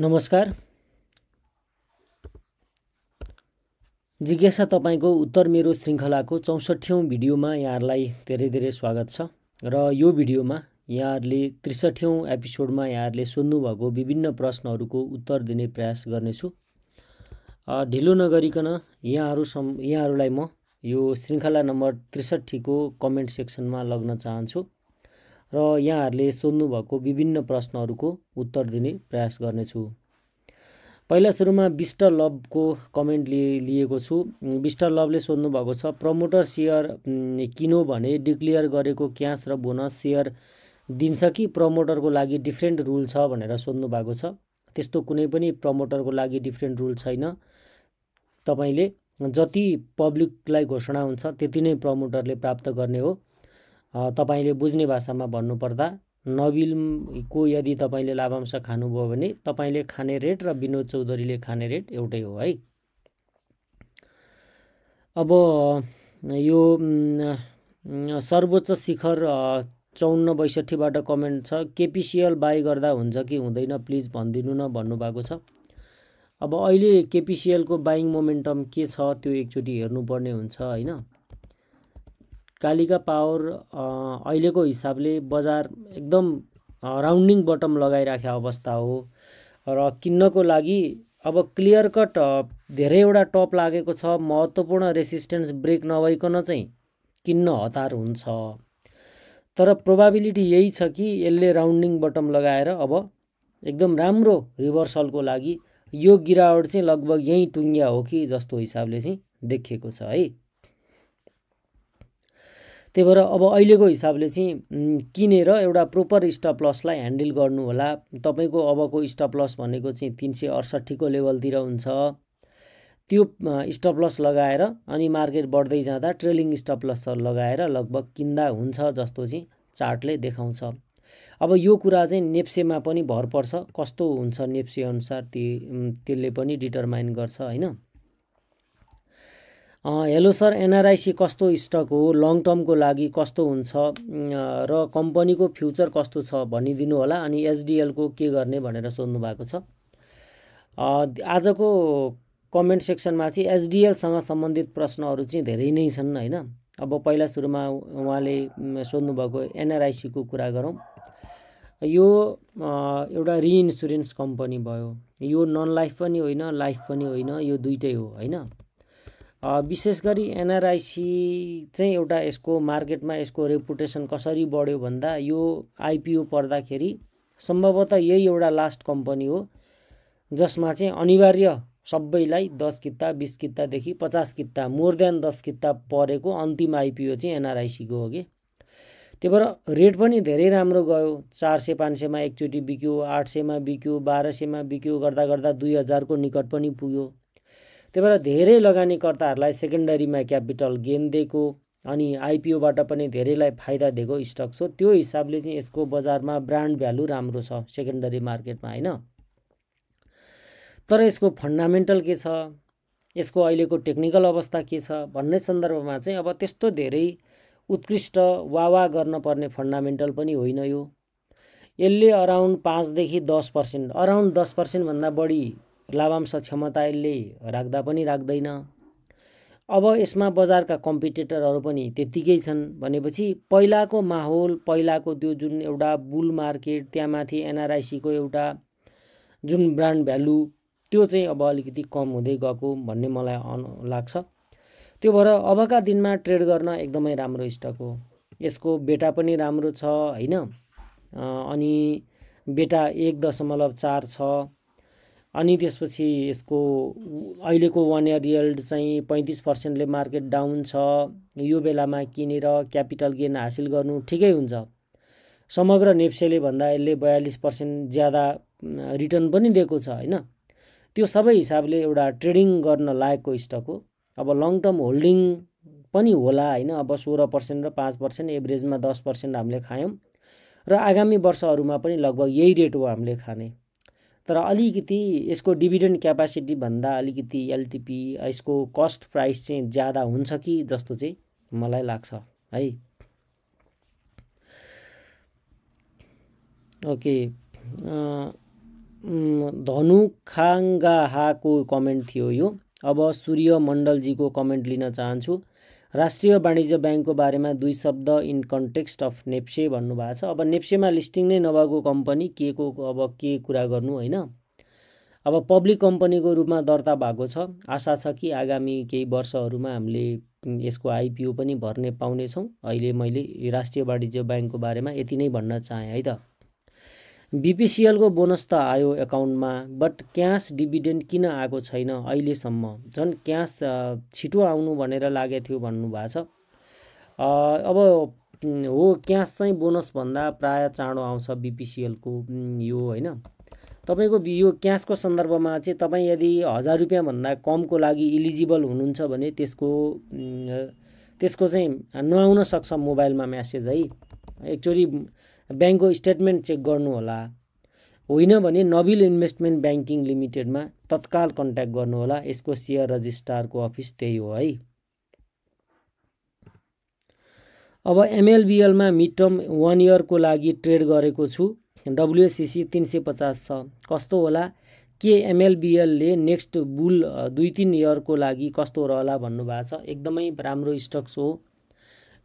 नमस्कार जिज्ञासा तपाईँको उत्तर मेरो श्रृङ्खलाको चौसठ्यौँ भिडियोमा यहाँहरूलाई धेरै धेरै स्वागत छ र यो भिडियोमा यहाँहरूले त्रिसठ्यौँ एपिसोडमा यहाँहरूले सोध्नुभएको विभिन्न प्रश्नहरूको उत्तर दिने प्रयास गर्नेछु ढिलो नगरिकन यहाँहरू सम् यहाँहरूलाई म यो श्रृङ्खला नम्बर त्रिसठीको कमेन्ट सेक्सनमा लग्न चाहन्छु र यहाँहरूले सोध्नुभएको विभिन्न प्रश्नहरूको उत्तर दिने प्रयास गर्नेछु पहिला सुरुमा विष्ट लभको कमेन्ट लिए लिएको छु विष्ट लभले सोध्नुभएको छ प्रमोटर सेयर भने डिक्लियर गरेको क्यास र बोनस सेयर दिन्छ कि प्रमोटरको लागि डिफ्रेन्ट रुल छ भनेर सोध्नु भएको छ त्यस्तो कुनै पनि प्रमोटरको लागि डिफ्रेन्ट रुल छैन तपाईँले जति पब्लिकलाई घोषणा हुन्छ त्यति नै प्रमोटरले प्राप्त गर्ने हो तपाईँले बुझ्ने भाषामा भन्नुपर्दा नबिलको यदि तपाईँले लाभांश खानुभयो भने तपाईँले खाने रेट र विनोद चौधरीले खाने रेट एउटै हो है अब यो सर्वोच्च शिखर चौन्न बैसठीबाट कमेन्ट छ केपिसिएल बाई गर्दा हुन्छ कि हुँदैन प्लिज भनिदिनु न भन्नुभएको छ अब अहिले केपिसिएलको बाइङ मोमेन्टम के छ त्यो एकचोटि हेर्नुपर्ने हुन्छ होइन कालिका पावर अहिलेको हिसाबले बजार एकदम राउन्डिङ बटम लगाइराखेको अवस्था हो र किन्नको लागि अब क्लियर कट धेरैवटा टप लागेको छ महत्त्वपूर्ण रेसिस्टेन्स ब्रेक नभइकन चाहिँ किन्न हतार हुन्छ तर प्रोभाबिलिटी यही छ कि यसले राउन्डिङ बटम लगाएर अब एकदम राम्रो रिभर्सलको लागि यो गिरावट चाहिँ लगभग यहीँ टुङ्ग्या हो कि जस्तो हिसाबले चाहिँ देखिएको छ है त्यही भएर अब अहिलेको हिसाबले चाहिँ किनेर एउटा प्रोपर स्टप लसलाई ह्यान्डल गर्नु होला तपाईँको अबको स्टप लस भनेको चाहिँ तिन सय अडसट्ठीको लेभलतिर हुन्छ त्यो स्टप लस लगाएर अनि मार्केट बढ्दै जाँदा ट्रेलिङ स्टप लस लगाएर लगभग किन्दा हुन्छ जस्तो चाहिँ चार्टले देखाउँछ अब यो कुरा चाहिँ नेप्सेमा पनि भर पर्छ कस्तो हुन्छ नेप्से अनुसार ती त्यसले पनि डिटरमाइन गर्छ होइन हेलो सर एनआरआइसी कस्तो स्टक हो लङ टर्मको लागि कस्तो हुन्छ र कम्पनीको फ्युचर कस्तो छ भनिदिनु होला अनि एसडिएलको के गर्ने भनेर सोध्नु भएको छ आजको कमेन्ट सेक्सनमा चाहिँ एसडिएलसँग सम्बन्धित प्रश्नहरू चाहिँ धेरै नै छन् होइन अब पहिला सुरुमा उहाँले सोध्नुभएको एनआरआइसीको कुरा गरौँ यो एउटा रिइन्सुरेन्स कम्पनी भयो यो नन लाइफ पनि होइन लाइफ पनि होइन यो दुइटै हो होइन विशेष गरी एनआरआइसी चाहिँ एउटा यसको मार्केटमा यसको रेपुटेसन कसरी बढ्यो भन्दा यो आइपिओ पर्दाखेरि सम्भवतः यही एउटा लास्ट कम्पनी हो जसमा चाहिँ अनिवार्य सबैलाई दस किता बिस कित्तादेखि पचास कित्ता मोर देन दस किता परेको अन्तिम आइपिओ चाहिँ एनआरआइसीको हो कि त्यही भएर रेट पनि धेरै राम्रो गयो चार सय पाँच सयमा एकचोटि बिक्यो आठ सयमा बिक्यो बाह्र सयमा बिक्यो गर्दा गर्दा दुई हजारको निकट पनि पुग्यो त्यही भएर धेरै लगानीकर्ताहरूलाई सेकेन्डरीमा क्यापिटल गेन दिएको अनि आइपिओबाट पनि धेरैलाई फाइदा दिएको स्टक हो त्यो हिसाबले चाहिँ यसको बजारमा ब्रान्ड भ्यालु राम्रो छ सेकेन्डरी मार्केटमा होइन तर यसको फन्डामेन्टल के छ यसको अहिलेको टेक्निकल अवस्था के छ भन्ने सन्दर्भमा चाहिँ अब त्यस्तो धेरै उत्कृष्ट वा गर्न पर्ने फन्डामेन्टल पनि होइन यो यसले अराउन्ड पाँचदेखि दस पर्सेन्ट अराउन्ड दस पर्सेन्टभन्दा बढी लाभांश क्षमताले राख्दा पनि राख्दैन अब यसमा बजारका कम्पिटेटरहरू पनि त्यत्तिकै छन् भनेपछि पहिलाको माहौल पहिलाको त्यो जुन एउटा बुल मार्केट त्यहाँ माथि एनआरआइसीको एउटा जुन ब्रान्ड भ्यालु त्यो चाहिँ अब अलिकति कम हुँदै गएको भन्ने मलाई लाग्छ त्यो भएर अबका दिनमा ट्रेड गर्न एकदमै राम्रो स्टक हो यसको बेटा पनि राम्रो छ होइन अनि बेटा एक दशमलव चार छ अनि त्यसपछि यसको अहिलेको वान इयर रियल्ड चाहिँ पैँतिस पर्सेन्टले मार्केट डाउन छ यो बेलामा किनेर क्यापिटल गेन हासिल गर्नु ठिकै हुन्छ समग्र नेप्सेले भन्दा यसले बयालिस पर्सेन्ट ज्यादा रिटर्न पनि दिएको छ होइन त्यो सबै हिसाबले एउटा ट्रेडिङ गर्न लायकको स्टक हो अब लङ टर्म होल्डिङ पनि होला होइन अब सोह्र पर्सेन्ट र पाँच पर्सेन्ट एभरेजमा दस पर्सेन्ट हामीले खायौँ र आगामी वर्षहरूमा पनि लगभग यही रेट हो हामीले खाने तर अलिकति यसको डिभिडेन्ड क्यापासिटीभन्दा अलिकति एलटिपी यसको कस्ट प्राइस चाहिँ ज्यादा हुन्छ कि जस्तो चाहिँ मलाई लाग्छ है ओके धनु खाङ्गाहाको कमेन्ट थियो यो अब मण्डलजीको कमेन्ट लिन चाहन्छु राष्ट्रिय वाणिज्य ब्याङ्कको बारेमा दुई शब्द इन कन्टेक्स्ट अफ नेप्से भन्नुभएको छ अब नेप्सेमा लिस्टिङ नै नभएको कम्पनी के को अब के कुरा गर्नु होइन अब पब्लिक कम्पनीको रूपमा दर्ता भएको छ आशा छ कि आगामी केही वर्षहरूमा हामीले यसको आइपिओ पनि भर्ने पाउनेछौँ अहिले मैले राष्ट्रिय वाणिज्य ब्याङ्कको बारेमा यति नै भन्न चाहेँ है त बिपिसिएलको बोनस त आयो एकाउन्टमा बट क्यास डिभिडेन्ड किन आएको छैन अहिलेसम्म झन् क्यास छिटो आउनु भनेर लागेको थियो भन्नुभएको छ अब हो क्यास चाहिँ बोनसभन्दा प्राय चाँडो आउँछ बिपिसिएलको यो होइन तपाईँको यो क्यासको सन्दर्भमा चाहिँ तपाईँ यदि हजार रुपियाँभन्दा कमको लागि इलिजिबल हुनुहुन्छ भने त्यसको त्यसको चाहिँ नआउन सक्छ मोबाइलमा म्यासेज है एक्चुली ब्याङ्कको स्टेटमेन्ट चेक गर्नुहोला होइन भने नबिल इन्भेस्टमेन्ट ब्याङ्किङ लिमिटेडमा तत्काल कन्ट्याक्ट गर्नुहोला यसको सेयर रजिस्ट्रारको अफिस त्यही हो है अब एमएलबिएलमा मिड टर्म वान इयरको लागि ट्रेड गरेको छु डब्लुएसिसी तिन सय पचास छ कस्तो होला के एमएलबिएलले नेक्स्ट बुल दुई तिन इयरको लागि कस्तो रहला भन्नुभएको छ एकदमै राम्रो स्टक्स हो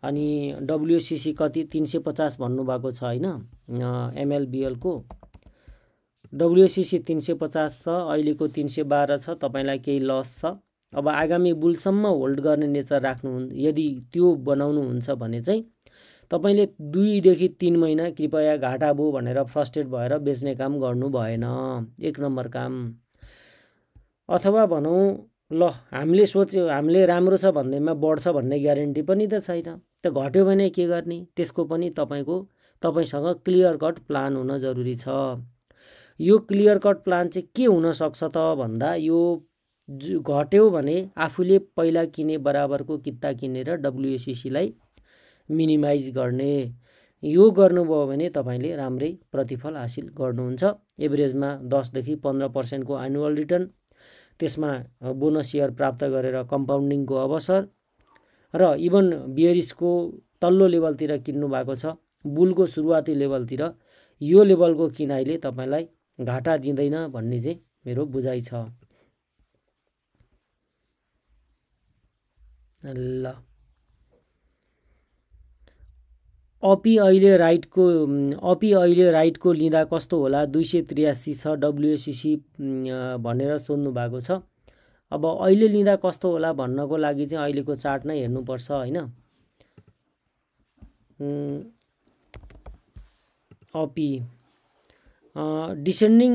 अनि डब्लुसिसी कति तिन सय पचास भन्नुभएको छ होइन एमएलबिएलको डब्लुसिसी तिन सय पचास छ अहिलेको तिन सय बाह्र छ तपाईँलाई केही लस छ अब आगामी बुलसम्म होल्ड गर्ने नेचर राख्नु यदि त्यो बनाउनुहुन्छ भने चाहिँ तपाईँले दुईदेखि तिन महिना कृपया घाटा भयो भनेर फ्रस्ट्रेट भएर बेच्ने काम गर्नु भएन एक नम्बर काम अथवा भनौँ ल हामीले सोच्यो हामीले राम्रो छ भन्दैमा बढ्छ भन्ने ग्यारेन्टी पनि त छैन त घट्यो भने के गर्ने त्यसको पनि तपाईँको तपाईँसँग क्लियर कट प्लान हुन जरुरी छ यो क्लियर कट प्लान चाहिँ के हुनसक्छ त भन्दा यो घट्यो भने आफूले पहिला किने बराबरको किता किनेर डब्लुएसिसीलाई मिनिमाइज गर्ने यो गर्नुभयो भने तपाईँले राम्रै प्रतिफल हासिल गर्नुहुन्छ एभरेजमा दसदेखि पन्ध्र पर्सेन्टको एनुअल रिटर्न त्यसमा बोनस इयर प्राप्त गरेर कम्पाउन्डिङको अवसर र इभन बियरिसको तल्लो लेभलतिर किन्नु भएको छ बुलको सुरुवाती लेभलतिर यो लेभलको किनाइले तपाईँलाई घाटा दिँदैन भन्ने चाहिँ मेरो बुझाइ छ ल अपी अहिले राइटको अपी अहिले राइटको लिँदा कस्तो होला दुई सय त्रियासी छ डब्लुएसिसी भनेर सोध्नु भएको छ अब अहिले लिँदा कस्तो होला भन्नको लागि चाहिँ अहिलेको चार्ट नै हेर्नुपर्छ होइन अपी डिसेन्डिङ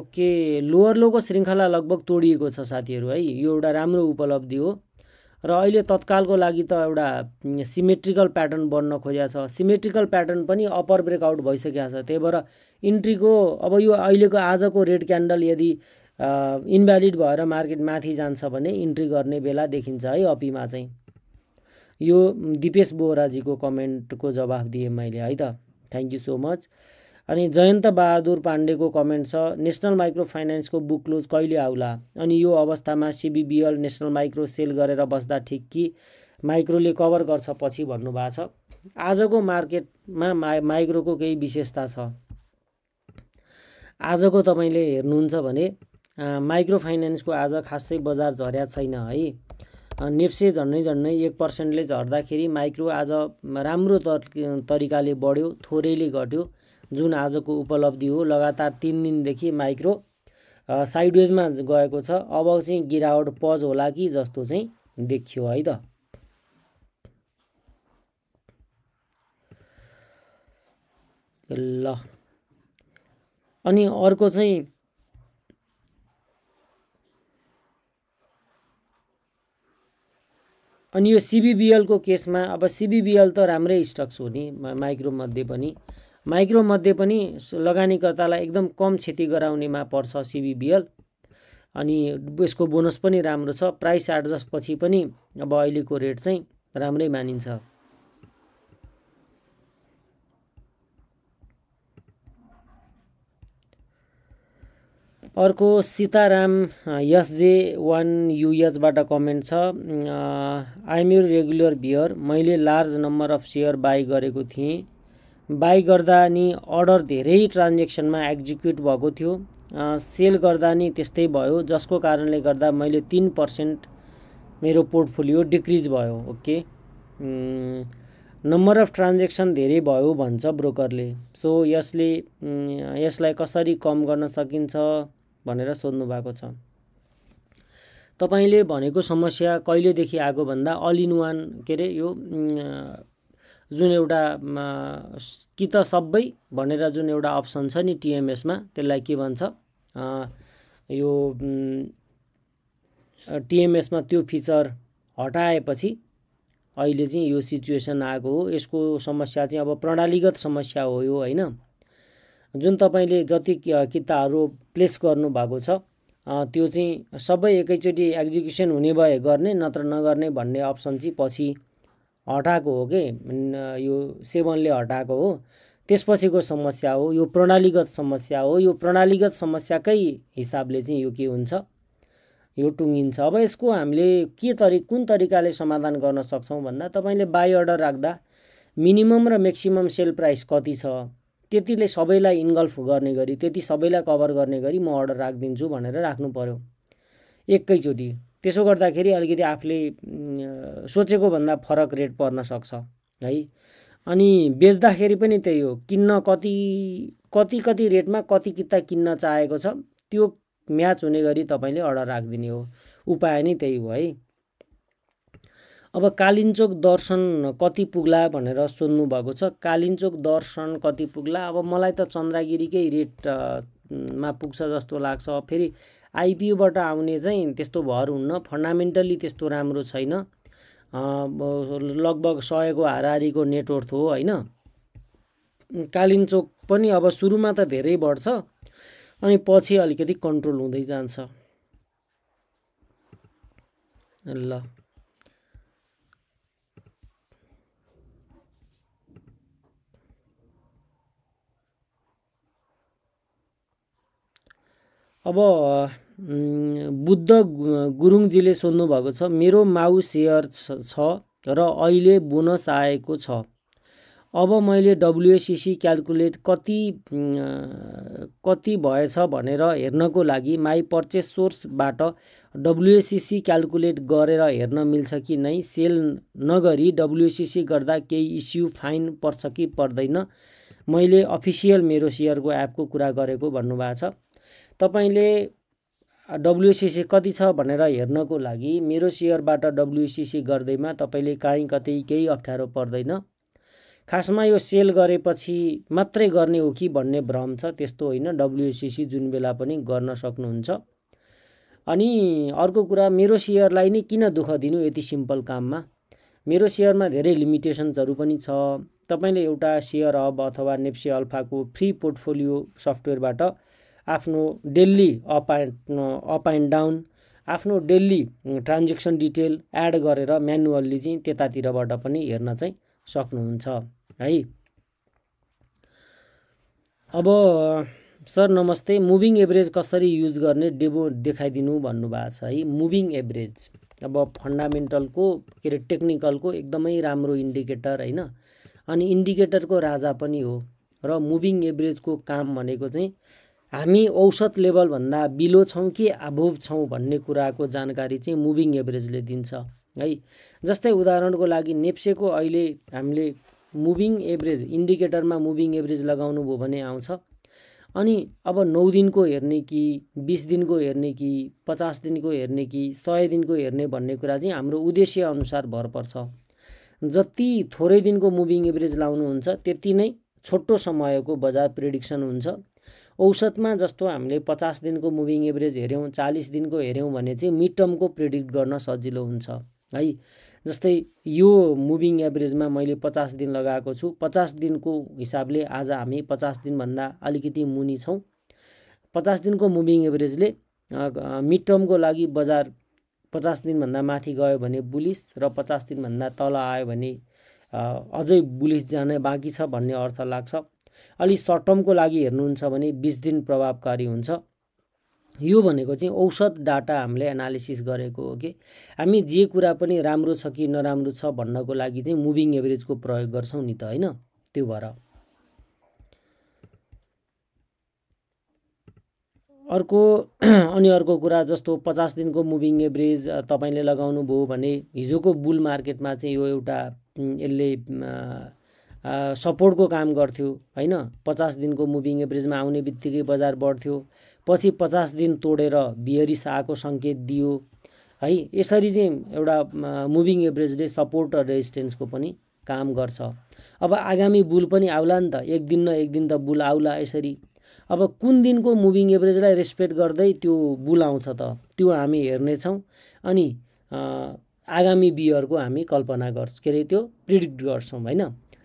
ओके लोवर लोको श्रृङ्खला लगभग तोडिएको छ साथीहरू है यो एउटा राम्रो उपलब्धि हो र अहिले तत्कालको लागि त एउटा सिमेट्रिकल प्याटर्न बन्न खोजेको छ सिमेट्रिकल प्याटर्न पनि अप्पर ब्रेकआउट भइसकेको छ त्यही भएर इन्ट्रीको अब यो अहिलेको आजको रेड क्यान्डल यदि इन्भ्यालिड भएर मार्केट माथि जान्छ भने इन्ट्री गर्ने बेला देखिन्छ है अपीमा चाहिँ यो दिपेश बोहराजीको कमेन्टको जवाफ दिएँ मैले है त थ्याङ्क यू सो मच अनि जयन्त बहादुर पाण्डेको कमेन्ट छ नेसनल माइक्रो फाइनेन्सको बुक क्लोज कहिले आउला अनि यो अवस्थामा सिबिबिएल नेसनल माइक्रो सेल गरेर बस्दा ठिक कि माइक्रोले कभर गर्छ पछि भन्नुभएको छ आजको मार्केटमा मा माइक्रोको केही विशेषता छ आजको तपाईँले हेर्नुहुन्छ भने माइक्रो फाइनेन्सको आज खासै बजार झर्या छैन है नेप्से झन्डै झन्डै एक पर्सेन्टले झर्दाखेरि माइक्रो आज राम्रो तर तरिकाले बढ्यो थोरैले घट्यो जुन आजको उपलब्धि हो लगातार तिन दिनदेखि माइक्रो साइडवेजमा गएको छ अब चाहिँ गिरावट पज होला कि जस्तो चाहिँ देखियो है त ल अनि अर्को चाहिँ अनि यो सिबिबिएलको केसमा अब सिबिबिएल त राम्रै स्टक्स हो नि माइक्रोमध्ये पनि माइक्रोमध्ये पनि लगानीकर्तालाई एकदम कम क्षति गराउनेमा पर्छ सिबिबिएल अनि यसको बोनस पनि राम्रो छ प्राइस एडजस्टपछि पनि अब अहिलेको रेट चाहिँ राम्रै मानिन्छ अर्को सीताराम एसजे वान युएचबाट कमेन्ट छ आइएम युर रेगुलर भियर मैले large number of share buy गरेको थिएँ बाई गर्दा नि अर्डर धेरै ट्रान्जेक्सनमा एक्जिक्युट भएको थियो सेल गर्दा नि त्यस्तै भयो जसको कारणले गर्दा मैले तिन पर्सेन्ट मेरो पोर्टफोलियो डिक्रिज भयो ओके नम्बर अफ ट्रान्जेक्सन धेरै भयो भन्छ ब्रोकरले सो यसले यसलाई कसरी कम गर्न सकिन्छ भनेर सोध्नु भएको छ तपाईँले भनेको समस्या कहिलेदेखि आएको भन्दा अल इन वान के अरे यो जुन एउटा कि त सबै भनेर जुन एउटा अप्सन छ नि टिएमएसमा त्यसलाई के भन्छ यो टिएमएसमा त्यो फिचर हटाएपछि अहिले चाहिँ यो सिचुएसन आएको हो यसको समस्या चाहिँ अब प्रणालीगत समस्या हो यो होइन जुन तपाईँले जति किताहरू प्लेस गर्नुभएको छ त्यो चाहिँ सबै एकैचोटि एक्जिक्युसन हुने भए गर्ने नत्र नगर्ने भन्ने अप्सन चाहिँ पछि हटाएको हो कि यो सेवनले हटाएको हो त्यसपछिको समस्या हो यो प्रणालीगत समस्या हो यो प्रणालीगत समस्याकै हिसाबले चाहिँ यो के हुन्छ यो टुङ्गिन्छ अब यसको हामीले के तरि कुन तरिकाले समाधान गर्न सक्छौँ भन्दा तपाईँले बाई अर्डर राख्दा मिनिमम र मेक्सिमम सेल प्राइस कति छ त्यतिले सबैलाई इन्गल्फ गर्ने गरी त्यति सबैलाई कभर गर्ने गरी म अर्डर राखिदिन्छु भनेर राख्नु पऱ्यो एकैचोटि त्यसो गर्दाखेरि अलिकति आफूले सोचेको भन्दा फरक रेट पर्न सक्छ है अनि बेच्दाखेरि पनि त्यही हो किन्न कति कति कति रेटमा कति किता किन्न चाहेको छ त्यो म्याच हुने गरी तपाईँले अर्डर राखिदिने हो उपाय नै त्यही हो है अब कालिन्चोक दर्शन कति पुग्ला भनेर सोध्नुभएको छ कालिन्चोक दर्शन कति पुग्ला अब मलाई त चन्द्रगिरीकै रेटमा पुग्छ जस्तो लाग्छ फेरि आइपिओबाट आउने चाहिँ त्यस्तो भर हुन्न फन्डामेन्टल्ली त्यस्तो राम्रो छैन लगभग सयको हारिको नेटवर्क हो होइन कालिम्चोक पनि अब सुरुमा त धेरै बढ्छ अनि पछि अलिकति कन्ट्रोल हुँदै जान्छ ल अब बुद्ध गुरुङजीले सोध्नुभएको छ मेरो माउ सेयर छ र अहिले बोनस आएको छ अब मैले डब्लुएसिसी क्यालकुलेट कति कति भएछ भनेर हेर्नको लागि माई पर्चेस सोर्सबाट डब्लुएसिसी क्यालकुलेट गरेर हेर्न मिल्छ कि नै सेल नगरी डब्लुएसिसी गर्दा केही इस्यु फाइन पर्छ कि पर्दैन मैले अफिसियल मेरो सेयरको एपको कुरा गरेको भन्नुभएको छ तपाईँले डब्लुसिसी कति छ भनेर हेर्नको लागि मेरो सेयरबाट डब्लुसिसी गर्दैमा तपाईँले काहीँ कतै केही अप्ठ्यारो पर्दैन खासमा यो सेल गरेपछि मात्रै गर्ने हो कि भन्ने भ्रम छ त्यस्तो होइन डब्लुसिसी जुन बेला पनि गर्न सक्नुहुन्छ अनि अर्को कुरा मेरो सेयरलाई नै किन दुःख दिनु यति सिम्पल काममा मेरो सेयरमा धेरै लिमिटेसन्सहरू पनि छ तपाईँले एउटा सेयर अब अथवा नेप्से अल्फाको फ्री पोर्टफोलियो सफ्टवेयरबाट आफ्नो daily up and up and down आफ्नो डेली ट्रान्जेक्सन डिटेल एड गरेर म्यानुअल्ली चाहिँ त्यतातिरबाट पनि हेर्न चाहिँ सक्नुहुन्छ है अब सर नमस्ते मुभिङ एभरेज कसरी युज गर्ने डेबो देखाइदिनु भन्नुभएको छ है मुभिङ एभरेज अब फन्डामेन्टलको के अरे टेक्निकलको एकदमै राम्रो इन्डिकेटर होइन अनि इन्डिकेटरको राजा पनि हो र मुभिङ एभरेजको काम भनेको चाहिँ हामी औसत लेभलभन्दा बिलो छौँ कि आभोब छौँ भन्ने कुराको जानकारी चाहिँ मुभिङ एभरेजले दिन्छ है जस्तै उदाहरणको लागि नेप्सेको अहिले हामीले मुभिङ एभरेज इन्डिकेटरमा मुभिङ एभरेज लगाउनु भयो भने आउँछ अनि अब नौ दिनको हेर्ने कि बिस दिनको हेर्ने कि पचास दिनको हेर्ने कि सय दिनको हेर्ने भन्ने कुरा चाहिँ हाम्रो उद्देश्यअनुसार भर पर्छ जति थोरै दिनको मुभिङ एभरेज लाउनुहुन्छ त्यति नै छोटो समयको बजार प्रिडिक्सन हुन्छ औसतमा जस्तो हामीले पचास दिनको मुभिङ एभरेज हेऱ्यौँ चालिस दिनको हेऱ्यौँ भने चाहिँ मिड टर्मको प्रिडिक्ट गर्न सजिलो हुन्छ है जस्तै यो मुभिङ एभरेजमा मैले पचास दिन लगाएको छु पचास दिनको हिसाबले आज हामी पचास दिनभन्दा अलिकति मुनि छौँ पचास दिनको मुभिङ एभरेजले मिड टर्मको लागि बजार पचास दिनभन्दा माथि गयो भने बुलिस र पचास दिनभन्दा तल आयो भने अझै बुलिस जाने बाँकी छ भन्ने अर्थ लाग्छ अलि सर्ट टर्मको लागि हेर्नुहुन्छ भने बिस दिन प्रभावकारी हुन्छ यो भनेको चाहिँ औषध डाटा हामीले एनालिसिस गरेको हो कि हामी जे कुरा पनि राम्रो छ कि नराम्रो छ भन्नको लागि चाहिँ मुभिङ एभरेजको प्रयोग गर्छौँ नि त होइन त्यो भएर अर्को अनि अर्को कुरा जस्तो पचास दिनको मुभिङ एभरेज तपाईँले लगाउनुभयो भने हिजोको बुल मार्केटमा चाहिँ यो एउटा यसले सपोर्टको काम गर्थ्यो होइन पचास दिनको मुभिङ एभरेजमा आउने बित्तिकै बजार बढ्थ्यो पछि पचास दिन तोडेर बिहरी आएको सङ्केत दियो है यसरी चाहिँ एउटा मुभिङ एभरेजले सपोर्ट र रेजिस्टेन्सको पनि काम गर्छ अब आगामी बुल पनि आउला नि त एक दिन न एक दिन त बुल आउला यसरी अब कुन दिनको मुभिङ एभरेजलाई रेस्पेक्ट गर्दै त्यो बुल आउँछ त त्यो हामी हेर्नेछौँ अनि आगामी बियरको हामी कल्पना गर्छौँ के अरे त्यो प्रिडिक्ट गर्छौँ होइन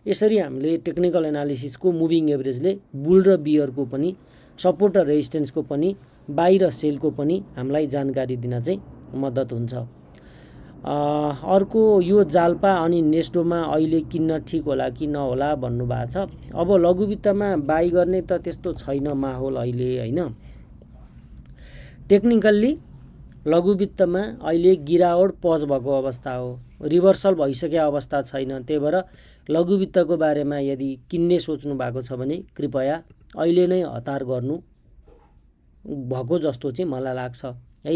यसरी हामीले टेक्निकल एनालिसिसको मुभिङ एभरेजले बुल र बियरको पनि सपोर्ट र रेजिस्टेन्सको पनि बाई र सेलको पनि हामीलाई जानकारी दिन चाहिँ मद्दत हुन्छ अर्को यो जाल्पा अनि नेस्टोमा अहिले किन्न ठिक होला कि नहोला भन्नुभएको छ अब लघुवित्तमा बाई गर्ने त त्यस्तो छैन माहौल अहिले होइन टेक्निकल्ली लघुवित्तमा अहिले गिरावट पज भएको अवस्था हो रिभर्सल भइसकेको अवस्था छैन त्यही भएर लघुवित्तको बारेमा यदि किन्ने सोच्नु भएको छ भने कृपया अहिले नै हतार गर्नु भएको जस्तो चाहिँ मलाई लाग्छ है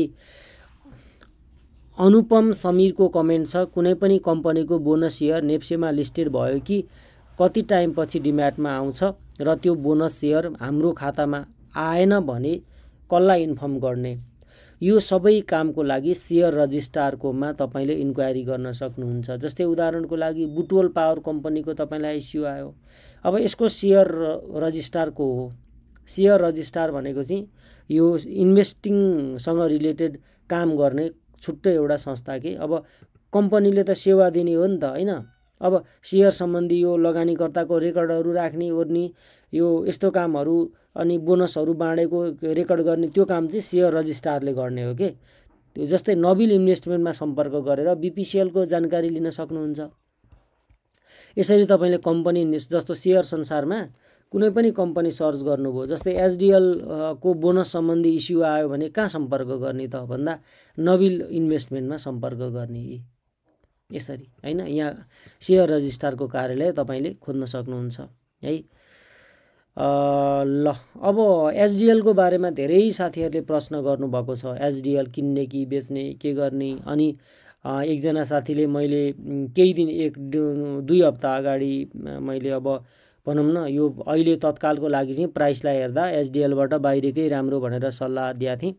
अनुपम समीरको कमेन्ट छ कुनै पनि कम्पनीको बोनस सेयर नेप्सेमा लिस्टेड भयो कि कति टाइमपछि डिम्याटमा आउँछ र त्यो बोनस सेयर हाम्रो खातामा आएन भने कसलाई इन्फर्म गर्ने यो सबै कामको लागि सेयर रजिस्ट्रारकोमा तपाईँले इन्क्वायरी गर्न सक्नुहुन्छ जस्तै उदाहरणको लागि बुटवल पावर कम्पनीको तपाईँलाई आइसियु आयो अब यसको सेयर रजिस्ट्रारको हो सेयर रजिस्ट्रार भनेको चाहिँ यो इन्भेस्टिङसँग रिलेटेड काम गर्ने छुट्टै एउटा संस्था के अब कम्पनीले त सेवा दिने हो नि त होइन अब सेयर सम्बन्धी यो लगानीकर्ताको रेकर्डहरू राख्ने ओर्ने यो यस्तो कामहरू अनि बोनसहरू बाँडेको रेकर्ड गर्ने त्यो काम चाहिँ सेयर रजिस्ट्रारले गर्ने हो कि त्यो जस्तै नबिल इन्भेस्टमेन्टमा सम्पर्क गरेर बिपिसिएलको जानकारी लिन सक्नुहुन्छ यसरी तपाईँले कम्पनी जस्तो सेयर संसारमा कुनै पनि कम्पनी सर्च गर्नुभयो जस्तै एसडिएल को बोनस सम्बन्धी इस्यु आयो भने कहाँ सम्पर्क गर्ने त भन्दा नबिल इन्भेस्टमेन्टमा सम्पर्क गर्ने यसरी होइन यहाँ सेयर रजिस्ट्रारको कार्यालय तपाईँले खोज्न सक्नुहुन्छ है ल अब एसडिएलको बारेमा धेरै साथीहरूले प्रश्न गर्नुभएको छ एसडिएल किन्ने कि बेच्ने के गर्ने अनि एकजना साथीले मैले केही दिन एक दुई हप्ता अगाडि मैले अब भनौँ न यो अहिले तत्कालको लागि चाहिँ प्राइसलाई हेर्दा एसडिएलबाट बाहिरकै राम्रो भनेर सल्लाह दिएको थिएँ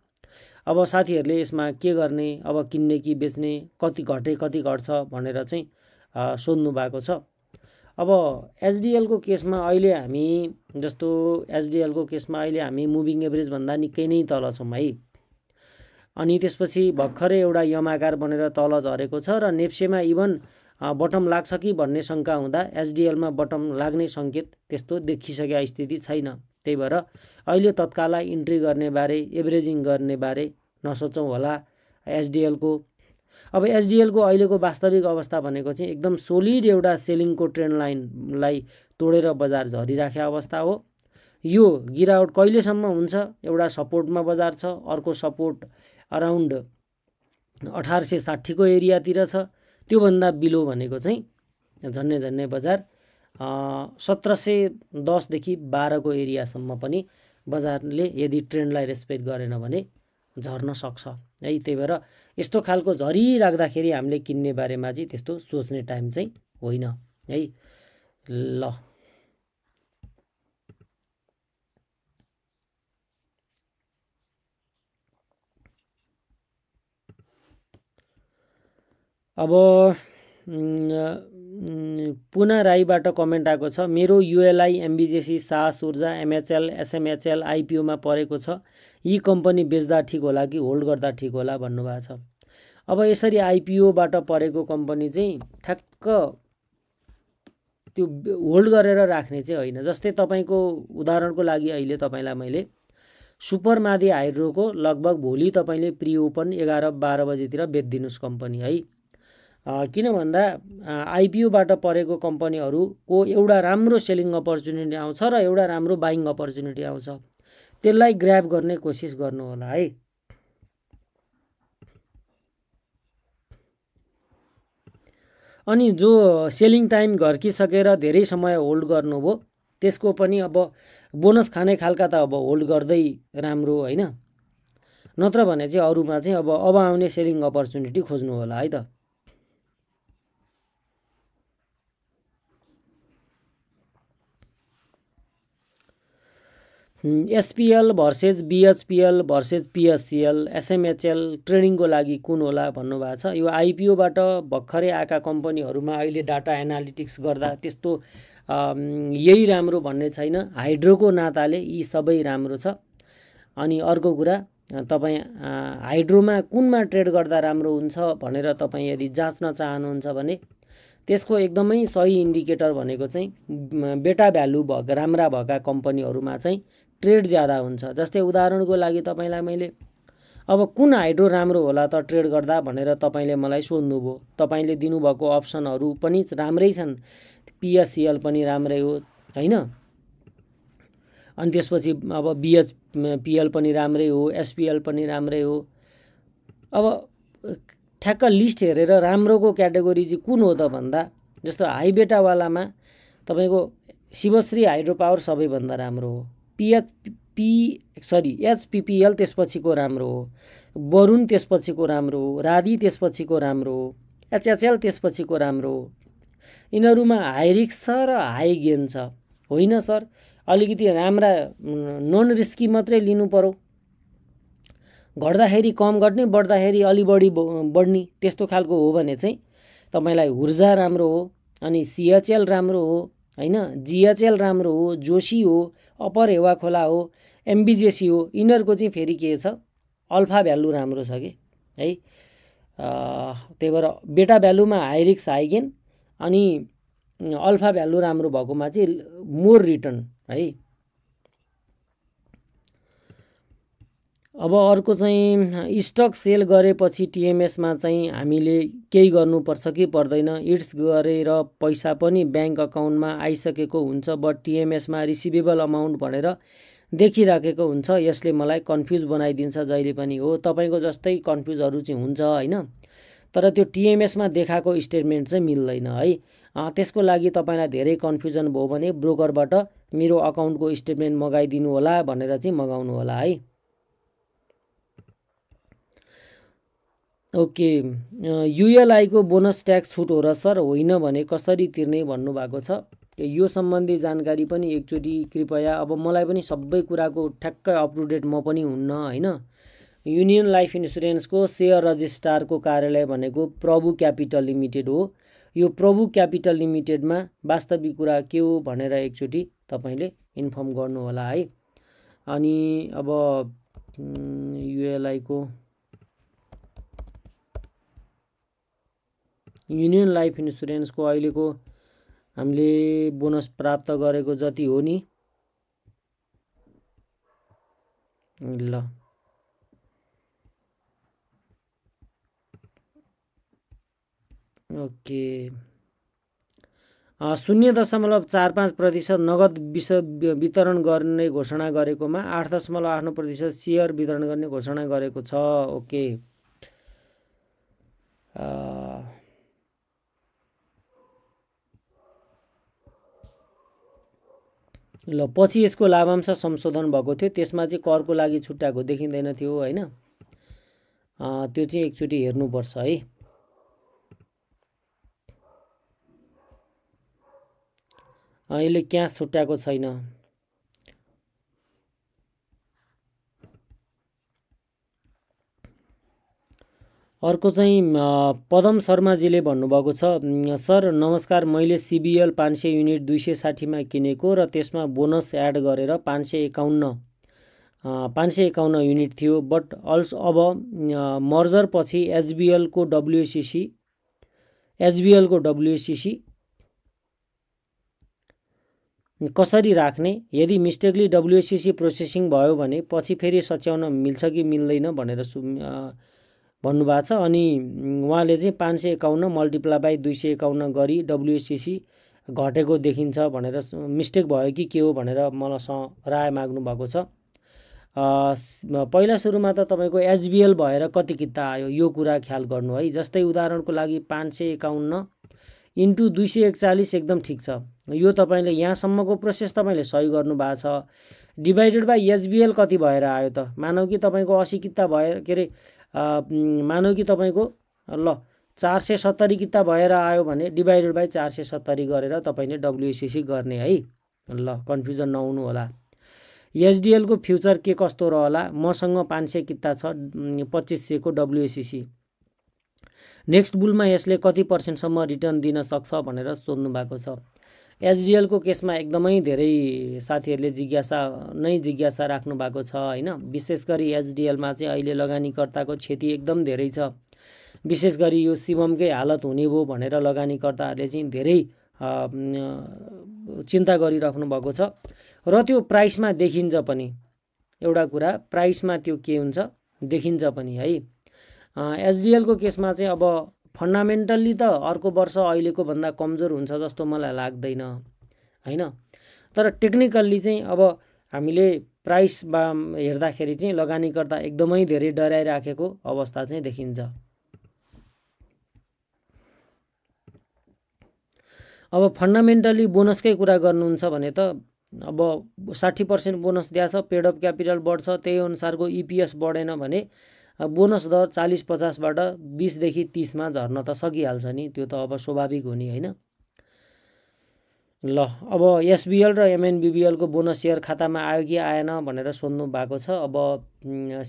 अब साथीहरूले यसमा के गर्ने अब किन्ने कि बेच्ने कति घटे कति घट्छ भनेर चाहिँ सोध्नु भएको छ अब एचडिएलको केसमा अहिले हामी जस्तो एचडिएलको केसमा अहिले हामी मुभिङ एभरेजभन्दा निकै नै तल छौँ है अनि त्यसपछि भर्खरै एउटा यमाकार बनेर तल झरेको छ र नेप्सेमा इभन बटम लाग्छ कि भन्ने शङ्का हुँदा एचडिएलमा बटम लाग्ने सङ्केत त्यस्तो देखिसकेको स्थिति छैन त्यही भएर अहिले तत्काललाई इन्ट्री गर्ने बारे एभरेजिङ गर्ने बारे नसोचौँ होला एचडिएलको अब एसडिएलको अहिलेको वास्तविक अवस्था भनेको चाहिँ एकदम सोलिड एउटा सेलिङको ट्रेन्ड लाइनलाई तोडेर बजार झरिराखे अवस्था हो यो गिरावट कहिलेसम्म हुन्छ एउटा सपोर्टमा बजार छ अर्को सपोर्ट अराउन्ड अठार सय साठीको एरियातिर छ त्योभन्दा बिलो भनेको चाहिँ झन्ने झन्ने बजार सत्र सय दसदेखि बाह्रको एरियासम्म पनि बजारले यदि ट्रेन्डलाई रेस्पेक्ट गरेन भने झर्न सक्छ है त्यही भएर यस्तो खालको झरिराख्दाखेरि हामीले किन्ने बारेमा चाहिँ त्यस्तो सोच्ने टाइम चाहिँ होइन है ल अब पुना राईबाट कमेन्ट आएको छ मेरो युएलआई एमबिजेसी सास ऊर्जा एमएचएल एसएमएचएल आइपिओमा परेको छ यी कम्पनी बेच्दा ठिक होला कि होल्ड गर्दा ठिक होला भन्नुभएको छ अब यसरी आइपिओबाट परेको कम्पनी चाहिँ ठ्याक्क त्यो होल्ड गरेर राख्ने चाहिँ होइन जस्तै तपाईँको उदाहरणको लागि अहिले तपाईँलाई मैले सुपर मादी हाइड्रोको लगभग भोलि तपाईँले प्रिओपन एघार बाह्र बजेतिर बेचिदिनुहोस् कम्पनी है किन भन्दा आइपिओबाट परेको कम्पनीहरूको एउटा राम्रो सेलिङ अपर्च्युनिटी आउँछ र एउटा राम्रो बाइङ अपर्च्युनिटी आउँछ त्यसलाई ग्राप गर्ने कोसिस गर्नु होला है अनि जो सेलिङ टाइम घर्किसकेर धेरै समय होल्ड गर्नुभयो त्यसको पनि अब बोनस खाने खालका त अब होल्ड गर्दै राम्रो होइन नत्र भने चाहिँ अरूमा चाहिँ अब अब आउने सेलिङ अपर्च्युनिटी खोज्नु होला है त SPL versus BHPL versus PHCL SMHL ट्रेडिङको लागि कुन होला भन्नुभएको छ यो आइपिओबाट भर्खरै आएका कम्पनीहरूमा अहिले डाटा एनालिटिक्स गर्दा त्यस्तो यही राम्रो भन्ने छैन हाइड्रोको नाताले यी सबै राम्रो छ अनि अर्को कुरा तपाईँ हाइड्रोमा कुनमा ट्रेड गर्दा राम्रो हुन्छ भनेर तपाईँ यदि जाँच्न चाहनुहुन्छ भने त्यसको एकदमै सही इन्डिकेटर भनेको चाहिँ बेटा भ्यालु भएको राम्रा भएका कम्पनीहरूमा चाहिँ ट्रेड ज्यादा हुन्छ जस्तै उदाहरणको लागि तपाईँलाई मैले अब कुन हाइड्रो राम्रो होला त ट्रेड गर्दा भनेर तपाईँले मलाई सोध्नुभयो तपाईँले दिनुभएको अप्सनहरू पनि राम्रै छन् पिएससिएल पनि राम्रै हो होइन अनि त्यसपछि अब बिएच पिएल पनि राम्रै हो एसपिएल पनि राम्रै हो अब ठ्याक्क लिस्ट हेरेर राम्रोको क्याटेगोरी चाहिँ कुन हो त भन्दा जस्तो हाई बेटावालामा तपाईँको शिवश्री हाइड्रो पावर सबैभन्दा राम्रो हो पिएचपी सरी एचपिपिएल त्यसपछिको राम्रो हो वरुण त्यसपछिको राम्रो हो राधी त्यसपछिको राम्रो हो एचएचएल त्यसपछिको राम्रो हो यिनीहरूमा हाई रिस्क छ र हाई गेन छ होइन सर अलिकति राम्रा नन रिस्की मात्रै लिनु पऱ्यो घट्दाखेरि कम घट्ने बढ्दाखेरि अलि बढी बढ्ने त्यस्तो खालको हो भने चाहिँ तपाईँलाई हुर्जा राम्रो हो अनि सिएचएल राम्रो हो होइन जिएचएल राम्रो हो जोशी हो अप्पर हेवा खोला हो एमबिजेसी हो यिनीहरूको चाहिँ फेरि के छ अल्फा भ्यालु राम्रो छ कि है त्यही भएर बेटा भ्यालुमा हाई रिक्स हाई अनि अल्फा भ्यालु राम्रो भएकोमा चाहिँ मोर रिटर्न है अब अर्को चाहिँ स्टक सेल गरेपछि टिएमएसमा चाहिँ हामीले केही गर्नुपर्छ कि पर्दैन इट्स गरेर पैसा पनि ब्याङ्क अकाउन्टमा आइसकेको हुन्छ बट टिएमएसमा रिसिभेबल अमाउन्ट भनेर देखिराखेको हुन्छ यसले मलाई कन्फ्युज बनाइदिन्छ जहिले पनि हो तपाईँको जस्तै कन्फ्युजहरू चाहिँ हुन्छ होइन तर त्यो टिएमएसमा देखाएको स्टेटमेन्ट चाहिँ मिल्दैन है त्यसको लागि तपाईँलाई धेरै कन्फ्युजन भयो भने ब्रोकरबाट मेरो अकाउन्टको स्टेटमेन्ट मगाइदिनु होला भनेर चाहिँ मगाउनु होला है ओके युएलआईको बोनस ट्याक्स छुट हो र सर होइन भने कसरी तिर्ने भन्नुभएको छ यो सम्बन्धी जानकारी पनि एकचोटि कृपया अब मलाई पनि सबै कुराको ठ्याक्कै अपटुडेट म पनि हुन्न होइन युनियन लाइफ इन्सुरेन्सको सेयर रजिस्ट्रारको कार्यालय भनेको प्रभु क्यापिटल लिमिटेड हो यो प्रभु क्यापिटल लिमिटेडमा वास्तविक कुरा के हो भनेर एकचोटि तपाईँले इन्फर्म गर्नुहोला है अनि अब युएलआईको युनियन लाइफ इन्सुरेन्सको अहिलेको हामीले बोनस प्राप्त गरेको जति हो नि ल ओके शून्य दशमलव चार पाँच प्रतिशत नगद विष वितरण गर्ने घोषणा गरेकोमा आठ दशमलव आठ नौ प्रतिशत सेयर वितरण गर्ने घोषणा गरेको छ ओके आ... ल पछि यसको लाभांश संशोधन भएको थियो त्यसमा चाहिँ करको लागि छुट्याएको देखिँदैन थियो होइन त्यो चाहिँ एकचोटि हेर्नुपर्छ है यसले क्यास छुट्याएको छैन अर्को चाहिँ पदम शर्माजीले भन्नुभएको छ सर नमस्कार मैले सिबिएल पाँच सय युनिट दुई सय साठीमा किनेको र त्यसमा बोनस एड गरेर पाँच सय एकाउन्न पाँच सय एकाउन्न युनिट थियो बट अल्स अब मर्जर पछि एचबिएलको डब्लुएसिसी एचबिएलको डब्लुएसिसी कसरी राख्ने यदि मिस्टेकली डब्लुएसिसी प्रोसेसिङ भयो भने पछि फेरि सच्याउन मिल्छ कि मिल्दैन भनेर सु भन्नुभएको छ अनि उहाँले चाहिँ पाँच सय एकाउन्न मल्टिप्लाई बाई दुई सय एकाउन्न गरी डब्लुएससिसी घटेको देखिन्छ भनेर मिस्टेक भयो कि के हो भनेर मलाई स राय माग्नु भएको छ पहिला सुरुमा त तपाईँको एचबिएल भएर कति किता आयो यो कुरा ख्याल गर्नु है जस्तै उदाहरणको लागि पाँच सय एकाउन्न इन्टु दुई सय एकचालिस एकदम ठिक छ यो तपाईँले यहाँसम्मको प्रोसेस तपाईँले सही गर्नुभएको छ डिभाइडेड बाई एचबिएल कति भएर आयो त मानव कि तपाईँको असी किता भएर के अरे मानौ कि तपाईँको ल चार सय सत्तरी किताब भएर आयो भने डिभाइडेड बाई चार सय सत्तरी गरेर तपाईँले डब्लुएसिसी गर्ने है ल कन्फ्युजन नहुनु होला को फ्युचर के कस्तो रहला मसँग पाँच सय किता छ पच्चिस सयको डब्लुएसिसी नेक्स्ट बुलमा यसले कति पर्सेन्टसम्म रिटर्न दिन सक्छ भनेर सोध्नु भएको छ एचडिएलको केसमा एकदमै धेरै साथीहरूले जिज्ञासा नै जिज्ञासा राख्नु भएको छ होइन विशेष गरी एचडिएलमा चाहिँ अहिले लगानीकर्ताको क्षति एकदम धेरै छ विशेष गरी यो शिवमकै हालत हुने भयो भनेर लगानीकर्ताहरूले चाहिँ धेरै चिन्ता गरिराख्नु भएको छ र त्यो प्राइसमा देखिन्छ पनि एउटा कुरा प्राइसमा त्यो के हुन्छ देखिन्छ पनि है एचडिएलको केसमा चाहिँ अब फन्डामेन्टल्ली त अर्को वर्ष अहिलेको भन्दा कमजोर हुन्छ जस्तो मलाई लाग्दैन होइन तर टेक्निकल्ली चाहिँ अब हामीले प्राइस बा हेर्दाखेरि चाहिँ लगानीकर्ता एकदमै धेरै डराइराखेको अवस्था चाहिँ देखिन्छ अब फन्डामेन्टल्ली बोनसकै कुरा गर्नुहुन्छ भने त अब साठी पर्सेन्ट बोनस दिएछ पेड अफ क्यापिटल बढ्छ त्यही अनुसारको इपिएस e बढेन भने बोनस दर चालिस पचासबाट बिसदेखि तिसमा झर्न त सकिहाल्छ नि त्यो त अब स्वाभाविक हो नि होइन ल अब एसबिएल र एमएनबिबिएलको बोनस सेयर खातामा आयो कि आएन भनेर सोध्नु भएको छ अब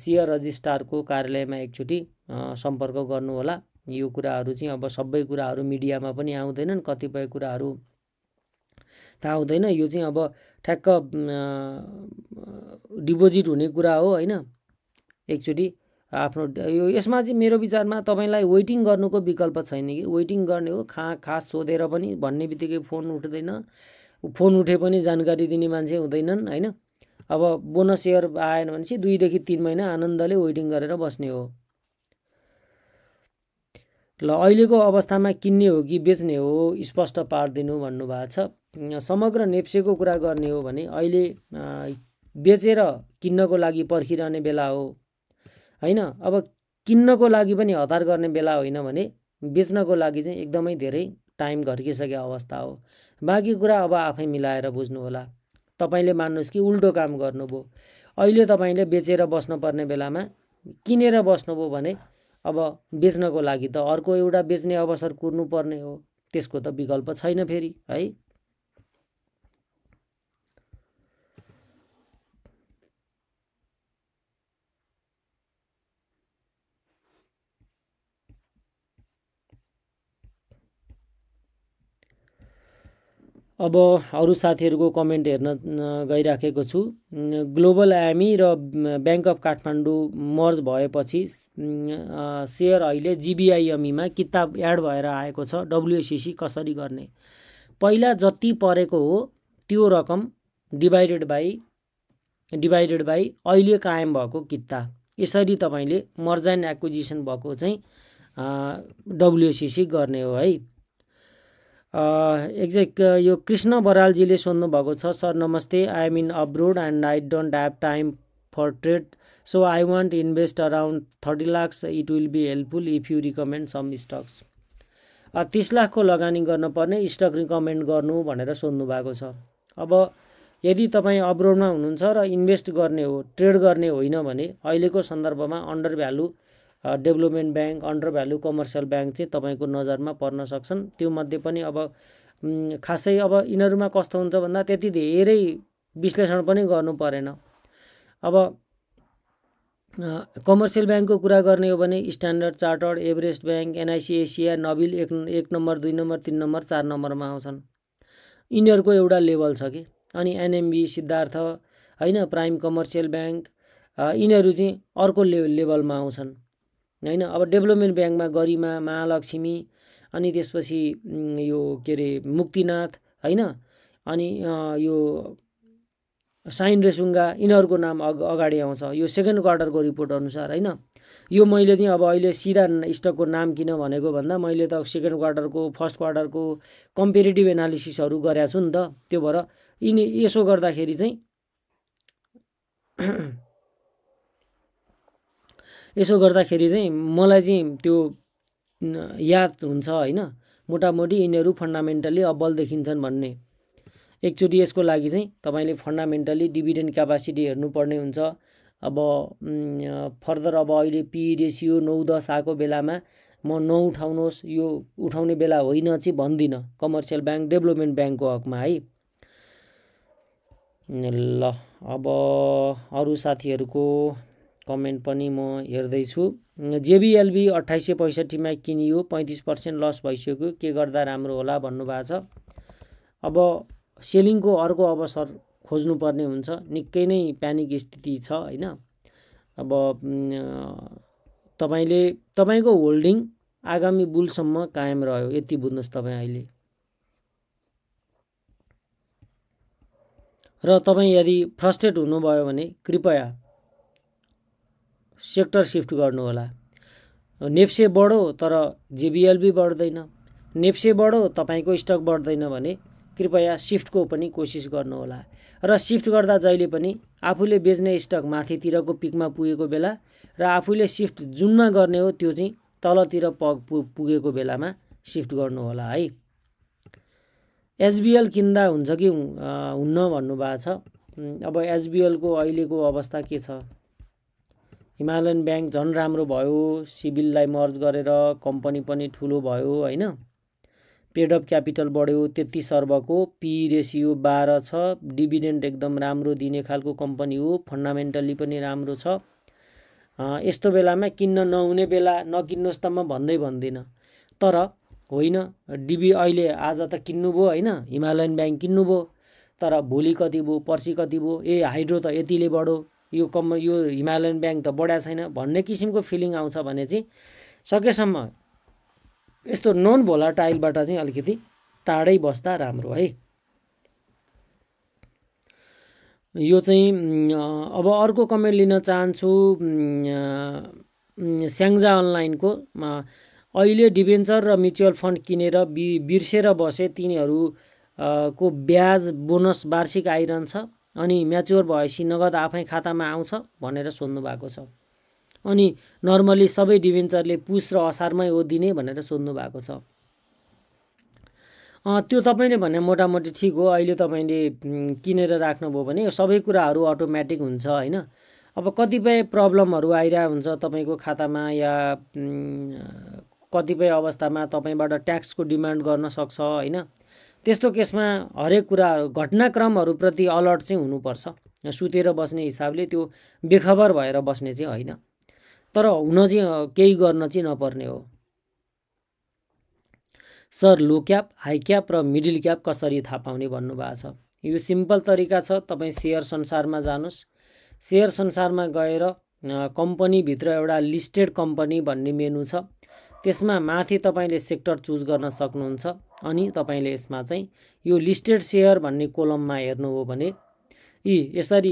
सेयर रजिस्ट्रारको कार्यालयमा एकचोटि सम्पर्क गर्नुहोला यो कुराहरू चाहिँ अब सबै कुराहरू मिडियामा पनि आउँदैनन् कतिपय कुराहरू थाहा हुँदैन यो चाहिँ अब ठ्याक्क डिपोजिट हुने कुरा हो होइन एकचोटि आफ्नो यो यसमा चाहिँ मेरो विचारमा तपाईँलाई वेटिङ गर्नुको विकल्प छैन कि वेटिङ गर्ने हो खा खास सोधेर पनि भन्ने बित्तिकै फोन उठ्दैन फोन उठे पनि जानकारी दिने मान्छे हुँदैनन् होइन अब बोनस एयर आएन भने चाहिँ दुईदेखि तिन महिना आनन्दले वेटिङ गरेर बस्ने हो ल अहिलेको अवस्थामा किन्ने हो कि बेच्ने हो स्पष्ट पारिदिनु भन्नुभएको छ समग्र नेप्सेको कुरा गर्ने हो भने अहिले बेचेर किन्नको लागि पर्खिरहने बेला हो होइन अब किन्नको लागि पनि हतार गर्ने बेला होइन भने बेच्नको लागि चाहिँ एकदमै धेरै टाइम घर्किसके अवस्था हो बाँकी कुरा अब आफै मिलाएर बुझ्नुहोला तपाईँले मान्नुहोस् कि उल्टो काम गर्नुभयो अहिले तपाईँले बेचेर बस्नुपर्ने बेलामा किनेर बस्नुभयो भने अब बेच्नको लागि त अर्को एउटा बेच्ने अवसर कुर्नुपर्ने हो त्यसको त विकल्प छैन फेरि है अब अरू साथीहरूको कमेन्ट हेर्न गइराखेको छु ग्लोबल एमी र ब्याङ्क अफ काठमाडौँ मर्ज भएपछि सेयर अहिले जिबिआइएमईमा किताब एड भएर आएको छ डब्लुएसिसी कसरी गर्ने पहिला जति परेको हो त्यो रकम डिभाइडेड बाई डिभाइडेड बाई अहिले कायम भएको किता यसरी तपाईँले मर्ज एक्विजिसन भएको चाहिँ डब्लुएसिसी गर्ने हो है एक्ज्याक्ट यो कृष्ण बरालजीले सोध्नु भएको छ सर नमस्ते I am in abroad and I don't have time for trade so I want invest around thirty lakhs it will be helpful if you recommend some stocks तिस लाखको लगानी गर्नुपर्ने स्टक रिकमेन्ड गर्नु भनेर सोध्नु भएको छ अब यदि तपाईँ अब्रोडमा हुनुहुन्छ र इन्भेस्ट गर्ने हो ट्रेड गर्ने होइन भने अहिलेको सन्दर्भमा under value development bank under value commercial bank चाहिँ तपाईँको नजरमा पर्न सक्छन् त्यो मध्ये पनि अब खासै अब यिनीहरूमा कस्तो हुन्छ भन्दा त्यति धेरै विश्लेषण पनि गर्नु परेन अब कमर्सियल ब्याङ्कको कुरा गर्ने हो भने Standard Chartered Everest bank NIC Asia Nabil एक एक नम्बर दुई नम्बर तिन नम्बर चार नम्बरमा आउँछन् यिनीहरूको एउटा लेभल छ कि अनि एनएमबी सिद्धार्थ होइन प्राइम कमर्सियल ब्याङ्क यिनीहरू चाहिँ अर्को ले लेभलमा आउँछन् होइन अब डेभलपमेन्ट ब्याङ्कमा गरिमा महालक्ष्मी अनि त्यसपछि यो के अरे मुक्तिनाथ होइन अनि यो साइन रेसुङ्गा यिनीहरूको नाम अग अगाडि आउँछ यो सेकेन्ड क्वार्टरको रिपोर्ट अनुसार होइन यो मैले चाहिँ अब अहिले सिधा स्टकको नाम किन भनेको भन्दा मैले त सेकेन्ड क्वार्टरको फर्स्ट क्वार्टरको कम्पेरिटिभ एनालिसिसहरू गरेको छु नि त त्यो भएर यिनी यसो गर्दाखेरि चाहिँ यसो गर्दाखेरि चाहिँ मलाई चाहिँ त्यो याद हुन्छ होइन मोटामोटी यिनीहरू फन्डामेन्टल्ली अब्बल देखिन्छन् भन्ने एकचोटि यसको लागि चाहिँ तपाईँले फन्डामेन्टल्ली डिभिडेन्ड क्यापासिटी हेर्नुपर्ने हुन्छ अब फर्दर अब अहिले पी रेसियो नौ दस आएको बेलामा म नउठाउनुहोस् यो उठाउने बेला होइन चाहिँ भन्दिनँ कमर्सियल ब्याङ्क डेभलपमेन्ट ब्याङ्कको हकमा है ल अब अरू साथीहरूको कमेन्ट पनि म हेर्दैछु जेबिएलबी अठाइस सय पैँसठीमा किनियो पैँतिस पर्सेन्ट लस भइसक्यो के गर्दा राम्रो होला भन्नुभएको छ अब सेलिङको अर्को अवसर खोज्नुपर्ने हुन्छ निकै नै प्यानिक स्थिति छ होइन अब तपाईँले तपाईँको होल्डिङ आगामी बुलसम्म कायम रह्यो यति बुझ्नुहोस् तपाईँ अहिले र तपाईँ यदि फ्रस्ट्रेट हुनुभयो भने कृपया सेक्टर सिफ्ट गर्नुहोला नेप्से बढो तर जेबिएलबी बढ्दैन नेप्से बढो तपाईँको स्टक बढ्दैन भने कृपया सिफ्टको पनि कोसिस गर्नुहोला र सिफ्ट गर्दा जहिले पनि आफूले बेच्ने स्टक माथितिरको पिकमा पुगेको बेला र आफूले सिफ्ट जुनमा गर्ने हो त्यो चाहिँ तलतिर पग पुगेको बेलामा सिफ्ट गर्नुहोला है एचबिएल किन्दा हुन्छ कि हुन्न भन्नुभएको छ अब एचबिएलको अहिलेको अवस्था के छ हिमालयन ब्याङ्क झन् राम्रो भयो सिभिललाई मर्ज गरेर कम्पनी पनि ठुलो भयो होइन पेड अफ क्यापिटल बढ्यो त्यति सर्वको पी रेसियो बाह्र छ डिभिडेन्ट एकदम राम्रो दिने खालको कम्पनी हो फन्डामेन्टल्ली पनि राम्रो छ यस्तो बेलामा किन्न नहुने बेला नकिन्नुहोस् त म भन्दै भन्दिनँ तर होइन डिबी अहिले आज त किन्नुभयो होइन हिमालयन ब्याङ्क किन्नुभयो तर भोलि कति भयो पर्सि कति भयो ए हाइड्रो त यतिले बढो यो कम यो हिमालयन ब्याङ्क त बढा छैन भन्ने किसिमको फिलिङ आउँछ भने चाहिँ सकेसम्म यस्तो नन भोला टाइलबाट चाहिँ अलिकति टाढै बस्दा राम्रो है यो चाहिँ अब अर्को कमेन्ट लिन चाहन्छु स्याङ्जा अनलाइनको अहिले डिभेन्चर र म्युचुअल फन्ड किनेर बि बिर्सेर बसे तिनीहरू को ब्याज बोनस वार्षिक आइरहन्छ अनि म्याच्योर भएपछि नगद आफै खातामा आउँछ भनेर सोध्नु भएको छ अनि नर्मली सबै डिभेन्चरले पुस र असारमै हो दिने भनेर सोध्नु भएको छ त्यो तपाईँले भने मोटामोटी ठिक हो अहिले तपाईँले किनेर राख्नुभयो भने सबै कुराहरू अटोमेटिक हुन्छ होइन अब कतिपय प्रब्लमहरू आइरहेको हुन्छ तपाईँको खातामा या कतिपय अवस्थामा तपाईँबाट ट्याक्सको डिमान्ड गर्न सक्छ होइन त्यस्तो केसमा हरेक कुरा घटनाक्रमहरूप्रति अलर्ट चाहिँ हुनुपर्छ सुतेर बस्ने हिसाबले त्यो बेखबर भएर बस्ने चाहिँ होइन तर हुन चाहिँ केही गर्न चाहिँ नपर्ने हो sir low cap high cap र मिडिल क्याप कसरी थाहा पाउने भन्नुभएको छ यो सिम्पल तरिका छ तपाईँ सेयर संसारमा जानुहोस् सेयर संसारमा गएर कम्पनीभित्र एउटा लिस्टेड कम्पनी भन्ने मेनु छ त्यसमा माथि तपाईँले सेक्टर चुज गर्न सक्नुहुन्छ अनि तपाईँले यसमा चाहिँ यो लिस्टेड सेयर भन्ने कोलममा हेर्नु हो भने यी यसरी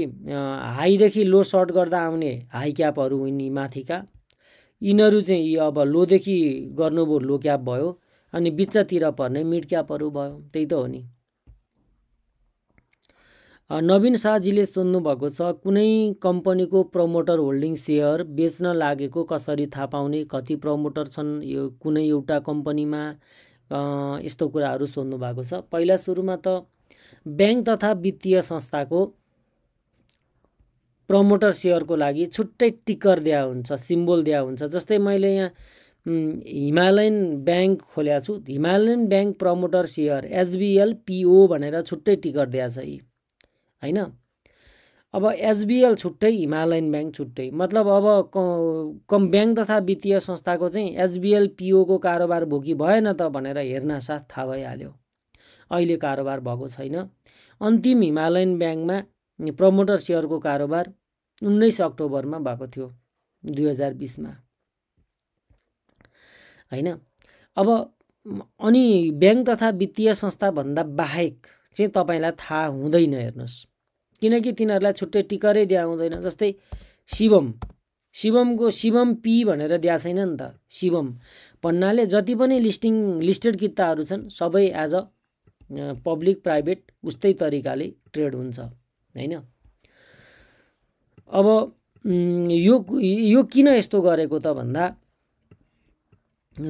हाईदेखि लो सर्ट गर्दा आउने हाई क्यापहरू यिनी माथिका यिनीहरू चाहिँ यी अब लोदेखि गर्नुभयो लो क्याप भयो अनि बिचतिर पर्ने मिड क्यापहरू भयो त्यही त हो नि नवीन शाहजीले भएको छ कुनै कम्पनीको प्रमोटर होल्डिङ सेयर बेच्न लागेको कसरी थाहा पाउने कति प्रमोटर छन् यो कुनै एउटा कम्पनीमा यस्तो कुराहरू सोध्नु भएको छ पहिला सुरुमा त ब्याङ्क तथा वित्तीय संस्थाको प्रमोटर सेयरको लागि छुट्टै टिकर दिया हुन्छ सिम्बोल दिया हुन्छ जस्तै मैले यहाँ हिमालयन ब्याङ्क खोलेको छु Himalayan bank promoter share HBL PO भनेर छुट्टै टिकर दिएछ यी होइन अब एसबिएल छुट्टै हिमालयन ब्याङ्क छुट्टै मतलब अब कम ब्याङ्क तथा वित्तीय संस्थाको चाहिँ एसबिएल पिओको कारोबार भोगी भएन त भनेर हेर्न साथ थाहा भइहाल्यो अहिले कारोबार भएको छैन अन्तिम हिमालयन ब्याङ्कमा प्रमोटर सेयरको कारोबार उन्नाइस अक्टोबरमा भएको थियो दुई हजार बिसमा होइन अब अनि ब्याङ्क तथा वित्तीय संस्थाभन्दा बाहेक चाहिँ तपाईँलाई थाहा हुँदैन हेर्नुहोस् किनकि तिनीहरूलाई छुट्टै टिकरै दिया हुँदैन जस्तै शिवम शिवमको शिवम पी भनेर दिया छैन नि त शिवम भन्नाले जति पनि लिस्टिङ लिस्टेड किताहरू छन् सबै एज अ पब्लिक प्राइभेट उस्तै तरिकाले ट्रेड हुन्छ होइन अब यो यो किन यस्तो गरेको त भन्दा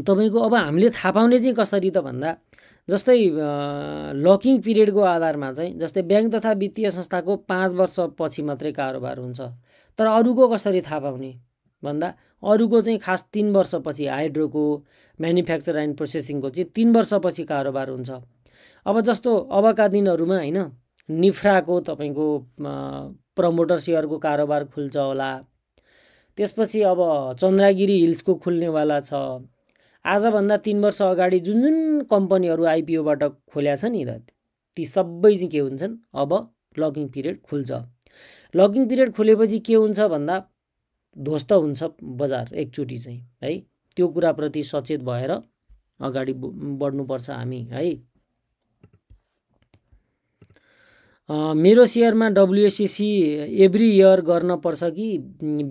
तपाईँको अब हामीले थाहा पाउने चाहिँ कसरी त भन्दा जस्तै लकिङ पिरियडको आधारमा चाहिँ जस्तै ब्याङ्क तथा वित्तीय संस्थाको पाँच वर्षपछि मात्रै कारोबार हुन्छ तर अरूको कसरी थाहा पाउने भन्दा अरूको चाहिँ खास तिन वर्षपछि हाइड्रोको म्यानुफ्याक्चर एन्ड प्रोसेसिङको चाहिँ तिन वर्षपछि कारोबार हुन्छ अब जस्तो अबका दिनहरूमा होइन निफ्राको तपाईँको प्रमोटर सेयरको कारोबार खुल्छ होला त्यसपछि अब चन्द्रगिरी हिल्सको खुल्नेवाला छ आजभन्दा तिन वर्ष अगाडि जुन जुन कम्पनीहरू आइपिओबाट खोल्या छ नि र ती सबै चाहिँ के हुन्छन् अब लगिङ पिरियड खुल्छ लगिङ पिरियड खोलेपछि के हुन्छ भन्दा ध्वस्त हुन्छ बजार एकचोटि चाहिँ है त्यो कुराप्रति सचेत भएर अगाडि बढ्नुपर्छ हामी है मेरो सेयरमा डब्लुएसिसी एभ्री इयर गर्नपर्छ कि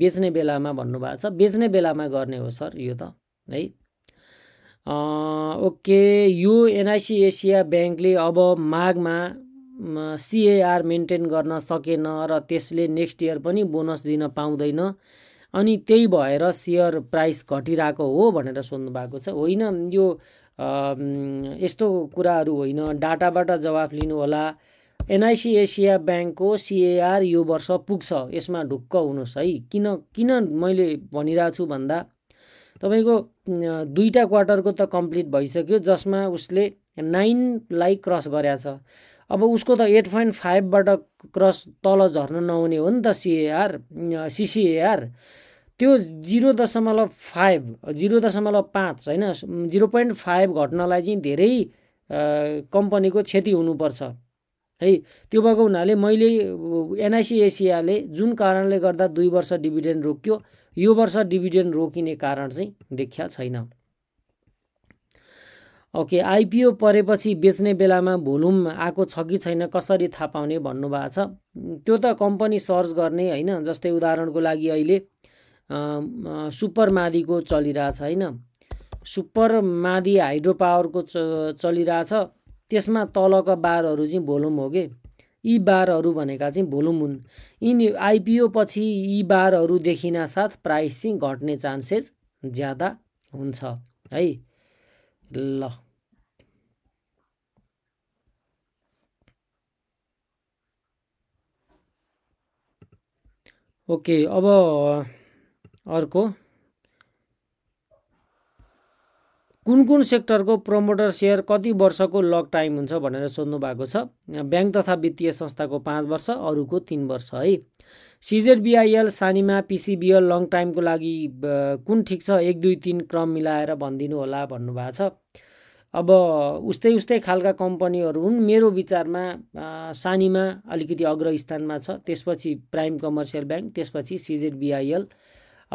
बेच्ने बेलामा भन्नुभएको छ बेच्ने बेलामा गर्ने हो सर यो त है ओके यो एनआइसी एसिया ब्याङ्कले अब माघमा सिएआर मेन्टेन गर्न सकेन र त्यसले नेक्स्ट इयर पनि बोनस दिन पाउँदैन अनि त्यही भएर सेयर प्राइस घटिरहेको हो भनेर सोध्नु भएको छ होइन यो यस्तो कुराहरू होइन डाटाबाट जवाफ लिनुहोला एनआइसी एसिया ब्याङ्कको सिएआर यो वर्ष पुग्छ यसमा ढुक्क हुनुहोस् है किन किन मैले भनिरहेको छु भन्दा तपाईँको दुईवटा क्वार्टरको त कम्प्लिट भइसक्यो जसमा उसले नाइनलाई क्रस छ अब उसको त एट पोइन्ट फाइभबाट क्रस तल झर्न नहुने हो नि त सिएआर सिसिएआर त्यो जिरो दशमलव फाइभ जिरो दशमलव पाँच होइन जिरो पोइन्ट फाइभ घट्नलाई चाहिँ धेरै कम्पनीको क्षति हुनुपर्छ है त्यो भएको हुनाले मैले एसियाले जुन कारणले गर्दा दुई वर्ष डिभिडेन्ड रोक्यो यो वर्ष डिभिडेन्ड रोकिने कारण चाहिँ देखिया छैन ओके आइपिओ परेपछि बेच्ने बेलामा भोलुम आएको छ कि छैन कसरी थाहा पाउने भन्नुभएको छ त्यो त कम्पनी सर्च गर्ने होइन जस्तै उदाहरणको लागि अहिले सुपर मादीको चलिरहेछ होइन सुपर मादी हाइड्रो पावरको च चलिरहेछ त्यसमा तलका बारहरू चाहिँ भोलुम हो कि यी बारहरू भनेका चाहिँ भोलुम हुन् यिनी आइपिओ पछि यी बारहरू देखिना साथ प्राइस चाहिँ घट्ने चान्सेस ज्यादा हुन्छ है ल ओके अब अर्को कुन कुन सेक्टरको प्रमोटर सेयर कति वर्षको लक टाइम हुन्छ भनेर सोध्नु भएको छ ब्याङ्क तथा वित्तीय संस्थाको पाँच वर्ष अरूको तिन वर्ष है सिजेडबिआइएल सानीमा पिसिबिएल लङ टाइमको लागि कुन ठिक छ एक दुई तिन क्रम मिलाएर भनिदिनु होला भन्नुभएको छ अब उस्तै उस्तै खालका कम्पनीहरू हुन् मेरो विचारमा सानीमा अलिकति अग्र स्थानमा छ त्यसपछि प्राइम कमर्सियल ब्याङ्क त्यसपछि सिजेडबिआइएल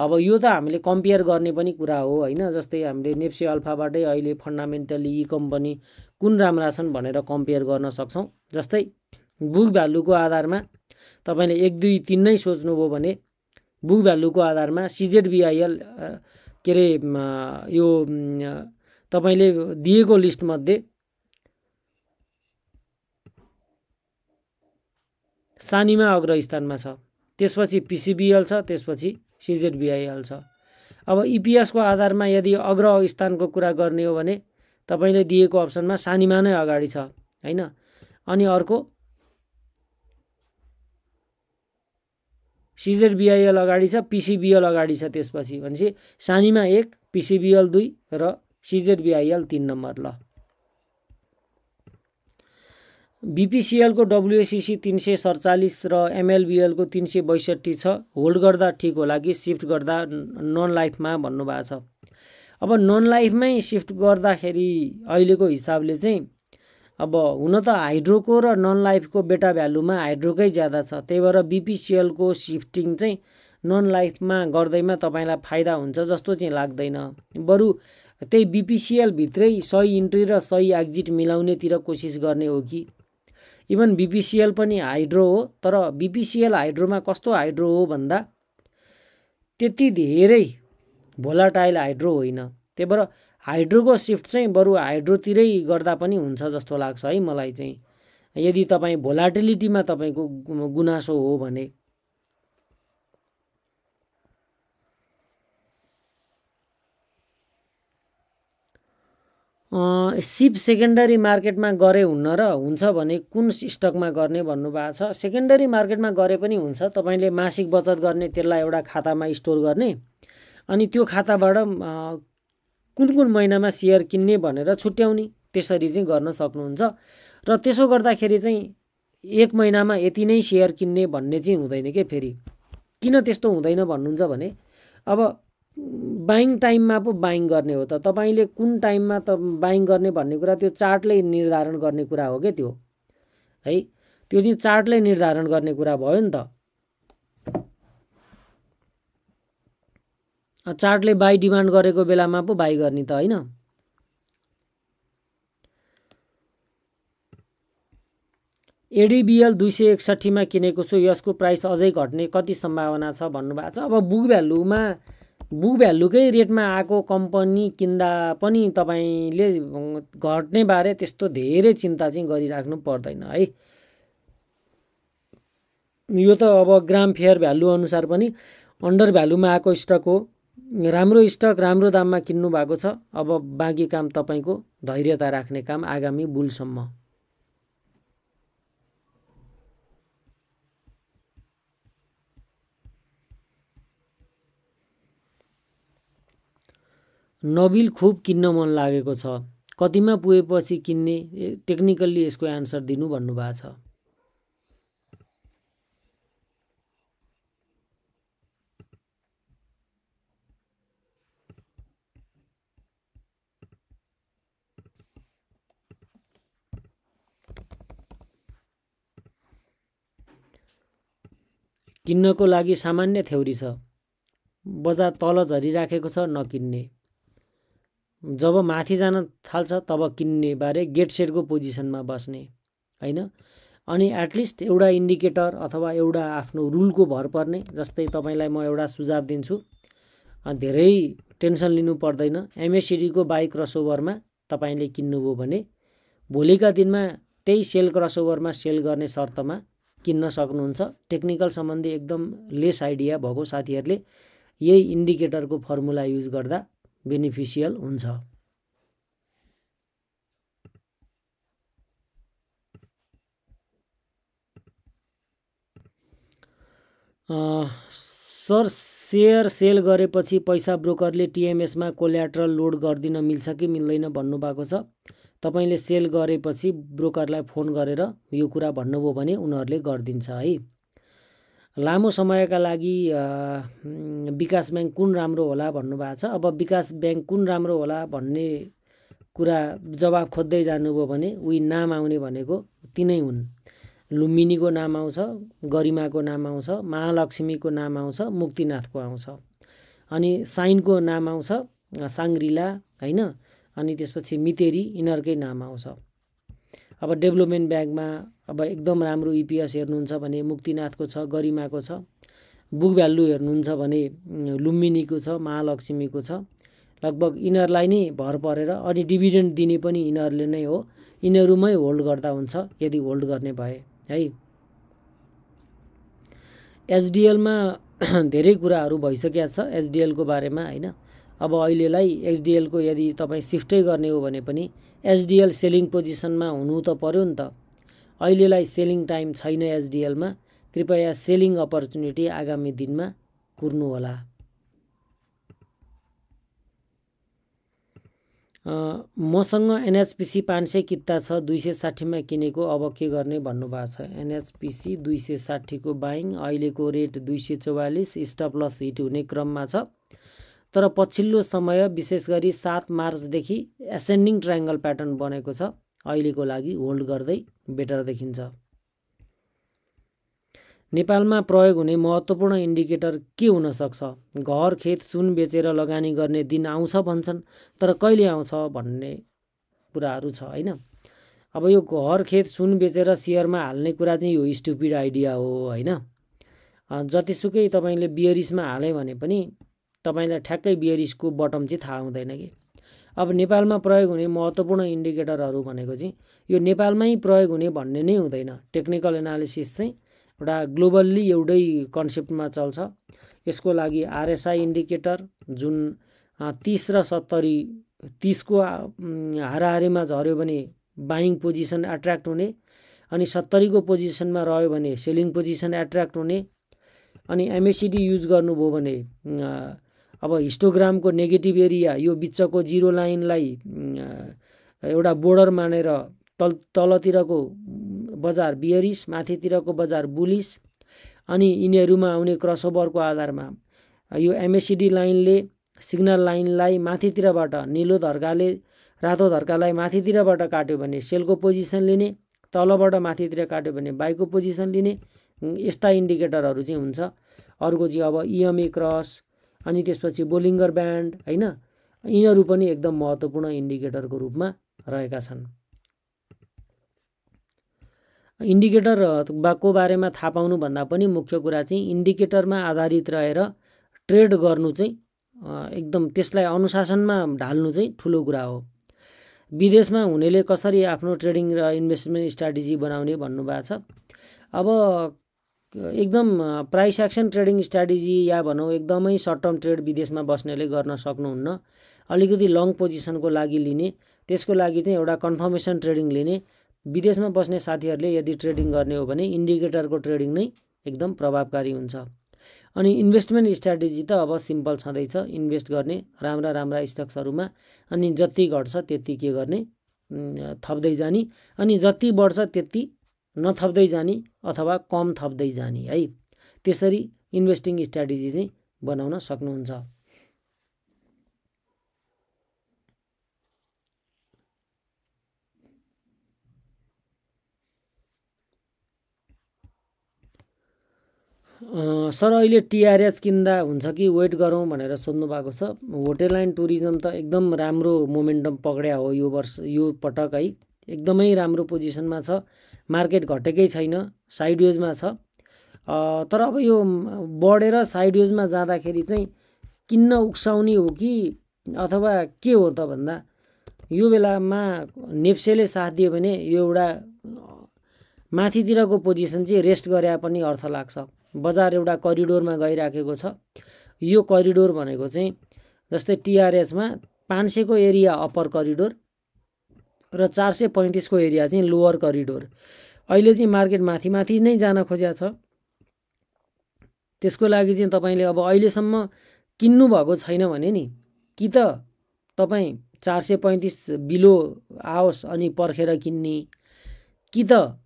अब यो त हामीले कम्पेयर गर्ने पनि कुरा हो होइन जस्तै हामीले नेप्से अल्फाबाटै अहिले फन्डामेन्टली यी कम्पनी कुन राम्रा छन् भनेर कम्पेयर गर्न सक्छौँ जस्तै बुक भ्यालुको आधारमा तपाईँले एक दुई तिन नै सोच्नुभयो भने बुक भ्यालुको आधारमा सिजेडबिआइएल के अरे यो तपाईँले दिएको लिस्टमध्ये सानीमा अग्र स्थानमा छ त्यसपछि पिसिबिएल छ त्यसपछि सिजेड बिआइएल छ अब इपिएसको आधारमा यदि अग्र स्थानको कुरा गर्ने हो भने तपाईँले दिएको अप्सनमा सानीमा नै अगाडि छ होइन अनि अर्को सिजेड बिआइएल अगाडि छ पिसिबिएल अगाडि छ त्यसपछि भनेपछि सानीमा एक पिसिबिएल दुई र सिजेड बिआइएल तिन नम्बर ल बिपिसिएलको डब्लुएसिसी तिन सय सडचालिस र एमएलबिएलको तिन सय बैसठी छ होल्ड गर्दा ठिक होला कि सिफ्ट गर्दा नन लाइफमा भन्नुभएको छ अब नन लाइफमै सिफ्ट गर्दाखेरि अहिलेको हिसाबले चाहिँ अब हुन त हाइड्रोको र नन लाइफको बेटा भ्यालुमा हाइड्रोकै ज्यादा छ त्यही भएर बिपिसिएलको सिफ्टिङ चाहिँ नन लाइफमा गर्दैमा तपाईँलाई फाइदा हुन्छ जस्तो चाहिँ लाग्दैन बरु त्यही बिपिसिएलभित्रै सही इन्ट्री र सही एक्जिट मिलाउनेतिर कोसिस गर्ने हो कि इभन बिपिसिएल पनि हाइड्रो हो तर बिपिसिएल हाइड्रोमा कस्तो हाइड्रो हो भन्दा त्यति धेरै भोलाटाइल हाइड्रो होइन त्यही भएर हाइड्रोको सिफ्ट चाहिँ बरु हाइड्रोतिरै गर्दा पनि हुन्छ जस्तो लाग्छ है मलाई चाहिँ यदि तपाईँ भोलाटिलिटीमा तपाईँको गुनासो हो भने सिप सेकेन्डरी मार्केटमा गरे हुन्न र हुन्छ भने कुन स्टकमा गर्ने भन्नुभएको छ सेकेन्डरी मार्केटमा गरे पनि हुन्छ तपाईँले मासिक बचत गर्ने त्यसलाई एउटा खातामा स्टोर गर्ने अनि त्यो खाताबाट कुन कुन महिनामा सेयर किन्ने भनेर छुट्याउने त्यसरी चाहिँ गर्न सक्नुहुन्छ र त्यसो गर्दाखेरि चाहिँ एक महिनामा यति नै सेयर किन्ने भन्ने चाहिँ हुँदैन के फेरि किन त्यस्तो हुँदैन भन्नुहुन्छ भने अब बाइङ टाइममा पो बाइङ गर्ने हो त तपाईँले कुन टाइममा त बाइङ गर्ने भन्ने कुरा त्यो चार्टले निर्धारण गर्ने कुरा हो क्या त्यो है त्यो चाहिँ चार्टले निर्धारण गर्ने कुरा भयो नि त चार्टले बाई डिमान्ड गरेको बेलामा पो बाई गर्ने त होइन एडिबिएल दुई सय एकसट्ठीमा किनेको छु यसको प्राइस अझै घट्ने कति सम्भावना छ भन्नुभएको छ अब बुक भ्यालुमा बु भ्यालुकै रेटमा आएको कम्पनी किन्दा पनि तपाईँले घट्ने बारे त्यस्तो धेरै चिन्ता चाहिँ गरिराख्नु पर्दैन है यो त अब ग्राम फेयर भ्यालु अनुसार पनि अन्डर भ्यालुमा आएको स्टक हो राम्रो स्टक राम्रो दाममा किन्नु भएको छ अब बाँकी काम तपाईँको धैर्यता राख्ने काम आगामी बुलसम्म नबिल खुब किन्न मन लागेको छ कतिमा पुगेपछि किन्ने टेक्निकल्ली यसको एन्सर दिनु भन्नुभएको छ किन्नको लागि सामान्य थ्योरी छ बजार तल झरिराखेको छ नकिन्ने जब माथि जान थाल्छ तब किन्ने बारे गेट सेटको पोजिसनमा बस्ने होइन अनि एटलिस्ट एउटा इन्डिकेटर अथवा एउटा आफ्नो रुलको भर पर्ने जस्तै तपाईँलाई म एउटा सुझाव दिन्छु धेरै टेन्सन लिनु पर्दैन एमएसिडीको बाइक क्रसओभरमा तपाईँले किन्नुभयो भने भोलिका दिनमा त्यही सेल क्रसओभरमा सेल गर्ने शर्तमा किन्न सक्नुहुन्छ टेक्निकल सम्बन्धी एकदम लेस आइडिया भएको साथीहरूले यही इन्डिकेटरको फर्मुला युज गर्दा बेनिफिसियल हुन्छ सर सेयर सेल गरेपछि पैसा ब्रोकरले टिएमएसमा कोल्याट्रल लोड गरिदिन मिल्छ कि मिल्दैन भन्नुभएको छ तपाईँले सेल गरेपछि ब्रोकरलाई फोन गरेर यो कुरा भन्नुभयो भने उनीहरूले गरिदिन्छ है लामो समयका लागि विकास ब्याङ्क कुन राम्रो होला भन्नुभएको छ अब विकास ब्याङ्क कुन राम्रो होला भन्ने कुरा जवाब खोज्दै जानुभयो भने उही नाम आउने भनेको तिनै हुन् लुम्बिनीको नाम आउँछ गरिमाको नाम आउँछ महालक्ष्मीको नाम आउँछ मुक्तिनाथको आउँछ अनि साइनको नाम आउँछ साङ्ग्रिला होइन अनि त्यसपछि मितेरी यिनीहरूकै नाम आउँछ अब डेभलपमेन्ट ब्याङ्कमा अब एकदम राम्रो इपिएस हेर्नुहुन्छ भने मुक्तिनाथको छ गरिमाको छ बुक भ्यालु हेर्नुहुन्छ भने लुम्बिनीको छ महालक्ष्मीको छ लगभग यिनीहरूलाई नै भर परेर अनि डिभिडेन्ड दिने पनि यिनीहरूले नै हो यिनीहरूमै होल्ड गर्दा हुन्छ यदि होल्ड गर्ने भए है एसडिएलमा धेरै कुराहरू भइसकेको छ एसडिएलको बारेमा होइन अब अहिलेलाई एचडिएलको यदि तपाईँ सिफ्टै गर्ने हो भने पनि एचडिएल सेलिङ पोजिसनमा हुनु त पर्यो नि त अहिलेलाई सेलिङ टाइम छैन एचडिएलमा कृपया सेलिङ अपर्च्युनिटी आगामी दिनमा कुर्नुहोला मसँग एनएचपिसी पाँच सय किता छ दुई सय साठीमा किनेको अब के गर्ने भन्नुभएको छ एनएचपिसी दुई सय साठीको बाइङ अहिलेको रेट दुई सय चौवालिस स्टप लस हिट हुने क्रममा छ तर पछिल्लो समय विशेष गरी सात मार्चदेखि एसेन्डिङ ट्रायङ्गल प्याटर्न बनेको छ अहिलेको लागि होल्ड गर्दै बेटर देखिन्छ नेपालमा प्रयोग हुने महत्त्वपूर्ण इन्डिकेटर के हुनसक्छ घर खेत सुन बेचेर लगानी गर्ने दिन आउँछ भन्छन् तर कहिले आउँछ भन्ने कुराहरू छ होइन अब यो घर खेत सुन बेचेर सेयरमा हाल्ने कुरा चाहिँ यो स्टुपिड आइडिया हो होइन जतिसुकै तपाईँले बियरिसमा हाले भने पनि तपाईँलाई ठ्याक्कै बियरिसको बटम चाहिँ थाहा हुँदैन कि अब नेपालमा प्रयोग हुने महत्त्वपूर्ण इन्डिकेटरहरू भनेको चाहिँ यो नेपालमै प्रयोग हुने भन्ने नै हुँदैन टेक्निकल एनालिसिस चाहिँ एउटा ग्लोबल्ली एउटै कन्सेप्टमा चल्छ यसको लागि आरएसआई इन्डिकेटर जुन तिस र सत्तरी तिसको हाराहारीमा झऱ्यो भने बाइङ पोजिसन एट्र्याक्ट हुने अनि सत्तरीको पोजिसनमा रह्यो भने सेलिङ पोजिसन एट्र्याक्ट हुने अनि एमएसिडी युज गर्नुभयो भने अब हिस्टोग्रामको नेगेटिभ एरिया यो बिचको जिरो लाइनलाई एउटा बोर्डर मानेर तल तलतिरको बजार बियरिस माथितिरको बजार बुलिस अनि यिनीहरूमा आउने क्रसओभरको आधारमा यो एमएसिडी लाइनले सिग्नल लाइनलाई माथितिरबाट निलो धर्काले रातो धर्कालाई माथितिरबाट काट्यो भने सेलको पोजिसन लिने तलबाट माथितिर काट्यो भने बाइकको पोजिसन लिने यस्ता इन्डिकेटरहरू चाहिँ हुन्छ अर्को चाहिँ अब इएमए e क्रस अनि त्यसपछि बोलिङ्गर ब्यान्ड होइन यिनीहरू पनि एकदम महत्त्वपूर्ण इन्डिकेटरको रूपमा रहेका छन् इन्डिकेटर को बारेमा थाहा पाउनुभन्दा पनि मुख्य कुरा चाहिँ इन्डिकेटरमा आधारित रहेर ट्रेड गर्नु चाहिँ एकदम त्यसलाई अनुशासनमा ढाल्नु चाहिँ ठुलो कुरा हो विदेशमा हुनेले कसरी आफ्नो ट्रेडिङ र इन्भेस्टमेन्ट स्ट्राटेजी बनाउने भन्नुभएको छ अब एकदम प्राइस एक्सन ट्रेडिङ स्ट्राटेजी या भनौँ एकदमै सर्ट टर्म ट्रेड विदेशमा बस्नेले गर्न सक्नुहुन्न अलिकति लङ पोजिसनको लागि लिने त्यसको लागि चाहिँ एउटा कन्फर्मेसन ट्रेडिङ लिने विदेशमा बस्ने साथीहरूले यदि ट्रेडिङ गर्ने हो भने इन्डिकेटरको ट्रेडिङ नै एकदम प्रभावकारी हुन्छ अनि इन्भेस्टमेन्ट स्ट्राटेजी त अब सिम्पल छँदैछ इन्भेस्ट गर्ने राम्रा राम्रा स्टक्सहरूमा अनि जति घट्छ त्यति के गर्ने थप्दै जाने अनि जति बढ्छ त्यति नथप्दै जाने अथवा कम थप्दै जाने है त्यसरी इन्भेस्टिङ स्ट्राटेजी चाहिँ बनाउन सक्नुहुन्छ सर अहिले टिआरएस किन्दा हुन्छ कि वेट गरौँ भनेर सोध्नु भएको छ होटेल एन्ड टुरिज्म त एकदम राम्रो मोमेन्टम पक्रिया हो यो वर्ष यो पटक है एकदमै राम्रो पोजिसनमा छ मार्केट घटेकै छैन साइडवेजमा छ तर अब यो बढेर साइडवेजमा जाँदाखेरि चाहिँ किन्न उक्साउने हो कि अथवा के हो त भन्दा यो बेलामा नेप्सेले साथ दियो भने यो एउटा माथितिरको पोजिसन चाहिँ रेस्ट गरे पनि अर्थ लाग्छ बजार एउटा करिडोरमा गइराखेको छ यो करिडोर भनेको चाहिँ जस्तै टिआरएसमा पाँच सयको एरिया अप्पर करिडोर र चार सय पैँतिसको एरिया चाहिँ लोवर करिडोर अहिले चाहिँ मार्केट माथि माथि नै जान खोज्या छ त्यसको लागि चाहिँ तपाईँले अब अहिलेसम्म किन्नुभएको छैन भने नि कि त तपाईँ चार सय पैँतिस बिलो आओस् अनि पर्खेर किन्ने कि त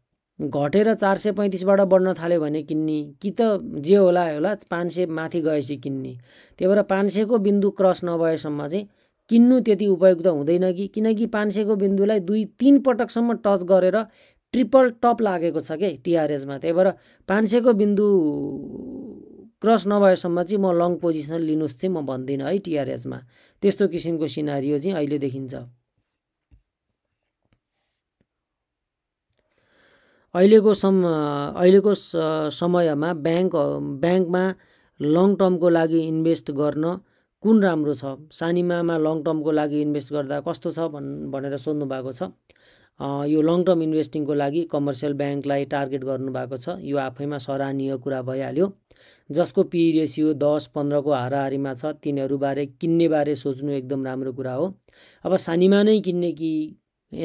घटेर चार सय पैँतिसबाट बढ्न थाल्यो भने किन्ने कि त जे होला होला पाँच सय माथि गएपछि किन्ने त्यही भएर पाँच सयको बिन्दु क्रस नभएसम्म चाहिँ किन्नु त्यति उपयुक्त हुँदैन कि किनकि पाँच सयको बिन्दुलाई दुई तिन पटकसम्म टच गरेर ट्रिपल टप लागेको छ कि टिआरएसमा त्यही भएर पाँच सयको बिन्दु क्रस नभएसम्म चाहिँ म लङ पोजिसन लिनुहोस् चाहिँ म भन्दिनँ है टिआरएसमा त्यस्तो किसिमको सिनारियो चाहिँ अहिले देखिन्छ अहिलेको सम अहिलेको समयमा ब्याङ्क ब्याङ्कमा लङ टर्मको लागि इन्भेस्ट गर्न कुन राम्रो छ सानिमामा लङ टर्मको लागि इन्भेस्ट गर्दा कस्तो छ भन् भनेर सोध्नु भएको छ यो लङ टर्म इन्भेस्टिङको लागि कमर्सियल ब्याङ्कलाई टार्गेट गर्नुभएको छ यो आफैमा सराहनीय कुरा भइहाल्यो जसको पी रेसियो दस पन्ध्रको हाराहारीमा छ तिनीहरूबारे किन्नेबारे सोच्नु एकदम राम्रो कुरा हो अब सानिमा नै किन्ने कि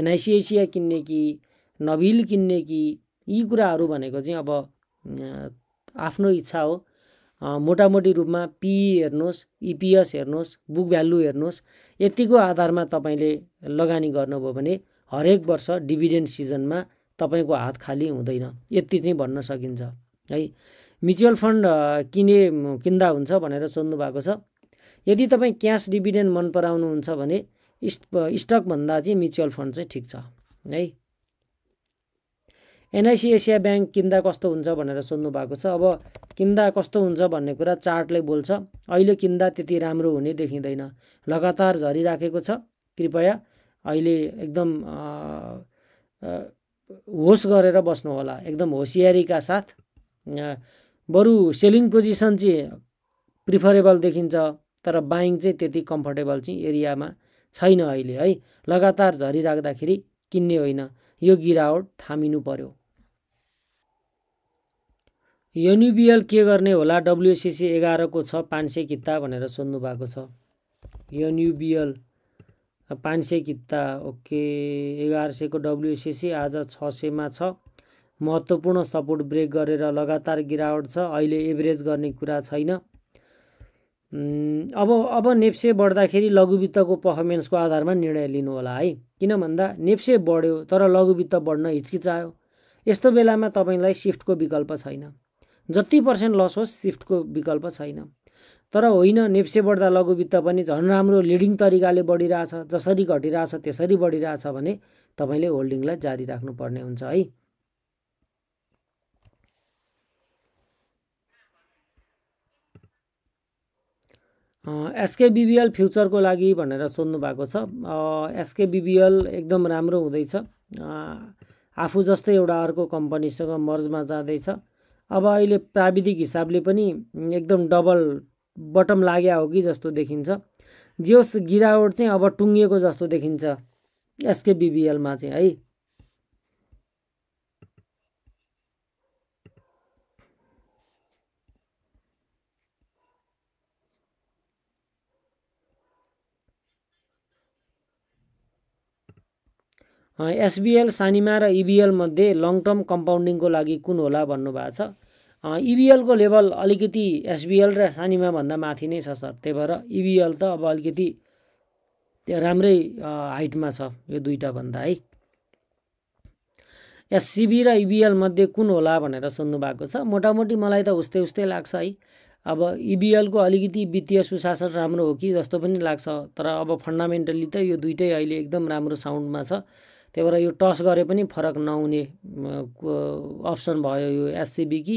एनआइसिएसिया किन्ने कि नबिल किन्ने कि यी कुराहरू भनेको चाहिँ अब आफ्नो इच्छा हो मोटामोटी रूपमा पिई हेर्नुहोस् इपिएस e हेर्नुहोस् बुक भ्यालु हेर्नुहोस् यतिको आधारमा तपाईँले लगानी गर्नुभयो भने हरेक वर्ष डिभिडेन्ड सिजनमा तपाईँको हात खाली हुँदैन यति चाहिँ भन्न सकिन्छ है म्युचुअल फन्ड किने किन्दा हुन्छ भनेर सोध्नु भएको छ यदि तपाईँ क्यास डिभिडेन्ड मन पराउनुहुन्छ भने इस्ट स्टकभन्दा चाहिँ म्युचुअल फन्ड चाहिँ ठिक छ है एनआइसी एसिया ब्याङ्क किन्दा कस्तो हुन्छ भनेर सोध्नु भएको छ अब किन्दा कस्तो हुन्छ भन्ने कुरा चार्टले बोल्छ अहिले किन्दा त्यति राम्रो हुने देखिँदैन लगातार झरिराखेको छ कृपया अहिले एकदम होस गरेर बस्नु होला एकदम होसियारीका साथ बरु सेलिङ पोजिसन चाहिँ प्रिफरेबल देखिन्छ तर बाइङ चाहिँ त्यति कम्फर्टेबल चाहिँ एरियामा छैन अहिले है लगातार झरिराख्दाखेरि किन्ने होइन यो गिरावट थामिनु पर्यो युनिबिएल के गर्ने होला डब्लुएसिसी एघारको छ पाँच सय किता भनेर सोध्नु भएको छ युनिबिएल पाँच सय किता ओके एघार सयको डब्लुएसिसी आज छ सयमा छ महत्त्वपूर्ण सपोर्ट ब्रेक गरेर लगातार गिरावट छ अहिले एभरेज गर्ने कुरा छैन अब अब नेप्से बढ्दाखेरि लघुवित्तको पर्फर्मेन्सको आधारमा निर्णय लिनु होला है किन भन्दा नेप्से बढ्यो तर लघुवित्त बढ्न हिचकिचायो यस्तो बेलामा तपाईँलाई सिफ्टको विकल्प छैन जति पर्सेन्ट लस होस् सिफ्टको विकल्प छैन तर होइन नेप्से बढ्दा लघुवित्त पनि झन् राम्रो लिडिङ तरिकाले बढिरहेछ जसरी घटिरहेछ त्यसरी बढिरहेछ भने तपाईँले होल्डिङलाई जारी राख्नुपर्ने हुन्छ है एसके बिबिएल फ्युचरको लागि भनेर सोध्नु भएको छ एसके बिबिएल एकदम राम्रो हुँदैछ आफू जस्तै एउटा अर्को कम्पनीसँग मर्जमा जाँदैछ अब अहिले प्राविधिक हिसाबले पनि एकदम डबल बटम लागे हो कि जस्तो देखिन्छ जे होस् गिरावट चाहिँ अब टुङ्गिएको जस्तो देखिन्छ एसकेबिबिएलमा चाहिँ है एसबिएल सानिमा र इबिएल e मध्ये लङ टर्म कम्पाउन्डिङको लागि कुन होला भन्नुभएको छ इबिएलको e लेभल अलिकति एसबिएल र सानिमा भन्दा माथि नै छ सर त्यही भएर इबिएल e त अब अलिकति राम्रै हाइटमा छ यो भन्दा है एससिबी र इबिएल मध्ये कुन होला भनेर सोध्नु भएको छ मोटामोटी मलाई त उस्तै उस्तै लाग्छ है अब इबिएलको अलिकति वित्तीय सुशासन राम्रो हो कि जस्तो पनि लाग्छ तर अब फन्डामेन्टली त यो दुइटै अहिले एकदम राम्रो साउन्डमा छ त्यही भएर यो टस गरे पनि फरक नहुने अप्सन भयो यो एससिबी कि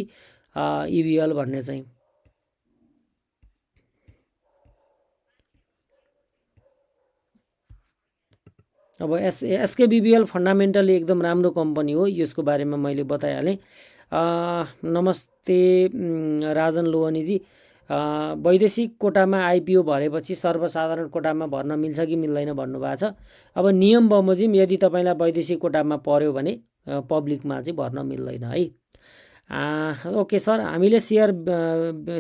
इभिएल e भन्ने चाहिँ अब एस एसकेबिबिएल फन्डामेन्टली एकदम राम्रो कम्पनी हो यसको बारेमा मैले बताइहालेँ नमस्ते राजन लोहनीजी वैदेशिक कोटामा आइपिओ भरेपछि सर्वसाधारण कोटामा भर्न मिल्छ कि मिल्दैन भन्नुभएको छ अब नियम बमोजिम यदि तपाईँलाई वैदेशिक कोटामा पर्यो भने पब्लिकमा चाहिँ भर्न मिल्दैन है ओके सर हामीले सेयर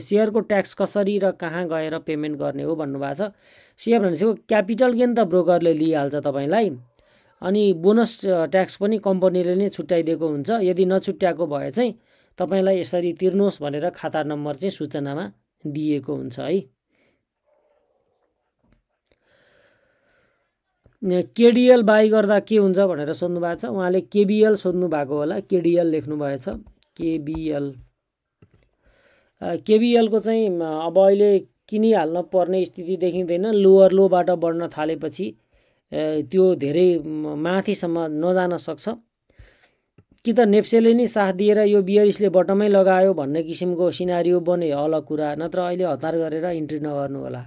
सेयरको ट्याक्स कसरी र कहाँ गएर पेमेन्ट गर्ने हो भन्नुभएको छ सेयर भनेपछि क्यापिटल गेन त ब्रोकरले लिइहाल्छ तपाईँलाई अनि बोनस ट्याक्स पनि कम्पनीले नै छुट्याइदिएको हुन्छ यदि नछुट्याएको भए चाहिँ तपाईँलाई यसरी तिर्नुहोस् भनेर खाता नम्बर चाहिँ सूचनामा दिएको हुन्छ है केडिएल बाई गर्दा के हुन्छ भनेर सोध्नु भएको छ उहाँले केबिएल सोध्नु भएको होला केडिएल लेख्नुभएछ केबिएल केबिएलको चाहिँ अब अहिले किनिहाल्न पर्ने स्थिति देखिँदैन लोवर लोबाट बढ्न थालेपछि त्यो धेरै माथिसम्म नजान सक्छ कि त नेप्सेले नै साथ दिएर यो बियरिसले बटमै लगायो भन्ने किसिमको सिनारियो बने अलग कुरा नत्र अहिले हतार गरेर इन्ट्री नगर्नु होला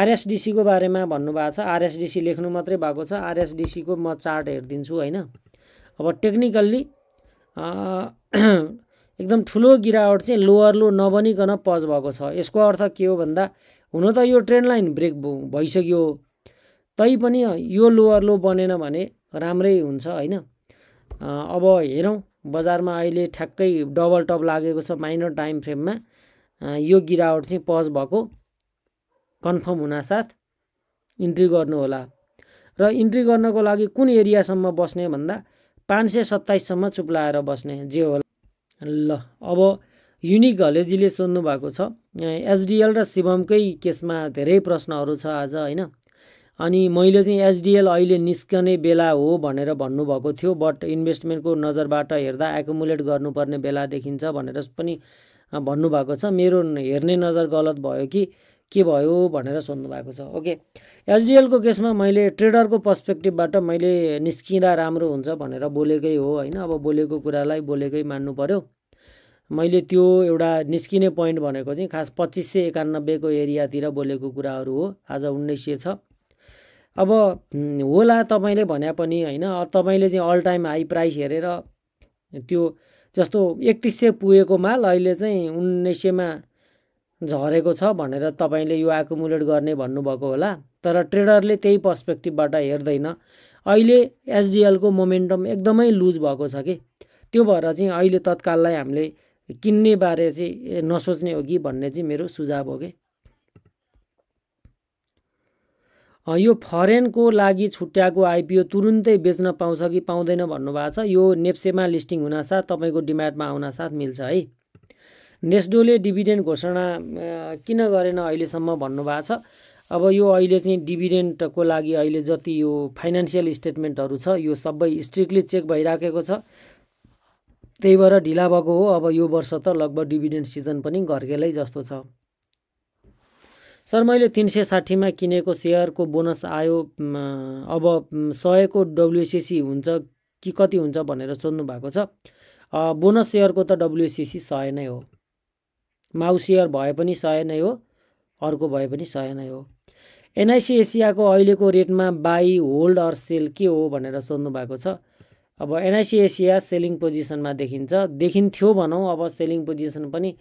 आरएसडिसीको बारेमा भन्नुभएको छ आरएसडिसी लेख्नु मात्रै भएको छ आरएसडिसीको म चार्ट हेरिदिन्छु होइन अब टेक्निकल्ली एकदम ठुलो गिरावट चाहिँ लोवर लो नबनिकन पज भएको छ यसको अर्थ के हो भन्दा हुन त यो ट्रेन लाइन ब्रेक भइसक्यो तैपनि यो लोवर लो बनेन भने राम्रै हुन्छ होइन अब हेरौँ बजारमा अहिले ठ्याक्कै डबल टप लागेको छ माइनर टाइम फ्रेममा यो गिरावट चाहिँ पज भएको कन्फर्म हुनासाथ इन्ट्री गर्नु होला र इन्ट्री गर्नको लागि कुन एरियासम्म बस्ने भन्दा पाँच सय सत्ताइससम्म चुप्लाएर बस्ने जे होला ल अब युनिक हलेजीले सोध्नु भएको छ एसडिएल र शिवमकै केसमा धेरै प्रश्नहरू छ आज होइन अनि मैले चाहिँ एसडिएल अहिले निस्कने बेला हो भनेर भन्नुभएको थियो बट इन्भेस्टमेन्टको नजरबाट हेर्दा एकुमुलेट गर्नुपर्ने बेला देखिन्छ भनेर पनि भन्नुभएको छ मेरो हेर्ने नजर गलत भयो कि के भयो भनेर सोध्नु भएको छ ओके एसडिएलको केसमा मैले ट्रेडरको पर्सपेक्टिभबाट मैले निस्किँदा राम्रो हुन्छ भनेर बोलेकै हो होइन अब बोलेको कुरालाई बोलेकै मान्नु पऱ्यो मैले त्यो एउटा निस्किने पोइन्ट भनेको चाहिँ खास पच्चिस सय एकानब्बेको एरियातिर बोलेको कुराहरू हो आज उन्नाइस सय छ अब होला तपाईँले भने पनि होइन तपाईँले चाहिँ अल टाइम हाई प्राइस हेरेर त्यो जस्तो एकतिस सय पुगेको माल अहिले चाहिँ उन्नाइस सयमा झरेको छ भनेर तपाईँले यो एकुमुलेट गर्ने भन्नुभएको होला तर ट्रेडरले त्यही पर्सपेक्टिभबाट हेर्दैन अहिले एसडिएलको मोमेन्टम एकदमै लुज भएको छ कि त्यो भएर चाहिँ अहिले तत्काललाई हामीले किन्ने बारे चाहिँ नसोच्ने हो कि भन्ने चाहिँ मेरो सुझाव हो कि यो फरेनको लागि छुट्याएको आइपिओ तुरुन्तै बेच्न पाउँछ कि पाउँदैन भन्नुभएको छ यो नेप्सेमा लिस्टिङ हुनासाथ तपाईँको डिमान्डमा आउनासाथ मिल्छ है नेस्डोले डिभिडेन्ड घोषणा किन गरेन अहिलेसम्म भन्नुभएको छ अब यो अहिले चाहिँ डिभिडेन्टको लागि अहिले जति यो फाइनेन्सियल स्टेटमेन्टहरू छ यो सबै स्ट्रिक्टली चेक भइराखेको छ त्यही भएर ढिला भएको हो अब यो वर्ष त लगभग डिभिडेन्ट सिजन पनि घर्केलै जस्तो छ सर मैले तिन सय साठीमा किनेको सेयरको बोनस आयो अब सयको डब्लुसिसी हुन्छ कि कति हुन्छ भनेर सोध्नु भएको छ बोनस सेयरको त डब्लुसिसी सय नै हो माउ सेयर भए पनि सय नै हो अर्को भए पनि सय नै हो एनआइसी एसियाको अहिलेको रेटमा बाई होल्ड अर सेल के हो भनेर सोध्नु भएको छ अब एनआइसी एसिया सेलिङ पोजिसनमा देखिन्छ देखिन्थ्यो भनौँ अब सेलिङ पोजिसन पनि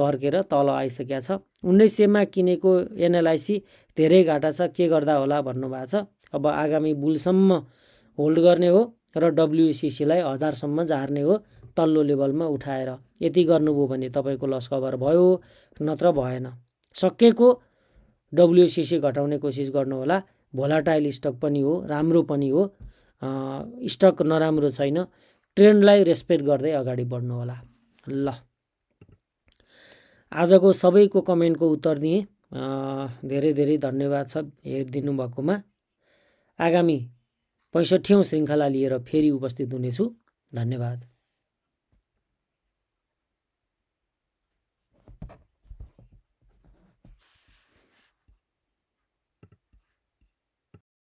घर्केर तल आइसकेको छ उन्नाइस सयमा किनेको एनएलआइसी धेरै घाटा छ के गर्दा होला भन्नुभएको छ अब आगामी बुलसम्म होल्ड गर्ने हो र डब्लुसिसीलाई हजारसम्म झार्ने हो तल्लो लेभलमा उठाएर यति गर्नुभयो भने तपाईँको लस कभर भयो नत्र भएन सकेको डब्लुसिसी घटाउने कोसिस गर्नुहोला भोलाटाइल स्टक पनि हो राम्रो पनि हो स्टक नराम्रो छैन ट्रेन्डलाई रेस्पेक्ट गर्दै अगाडि बढ्नुहोला ल आजको सबैको कमेन्टको उत्तर दिएँ धेरै धेरै धन्यवाद छ हेरिदिनु भएकोमा आगामी पैँसठौँ श्रृङ्खला लिएर फेरि उपस्थित हुनेछु धन्यवाद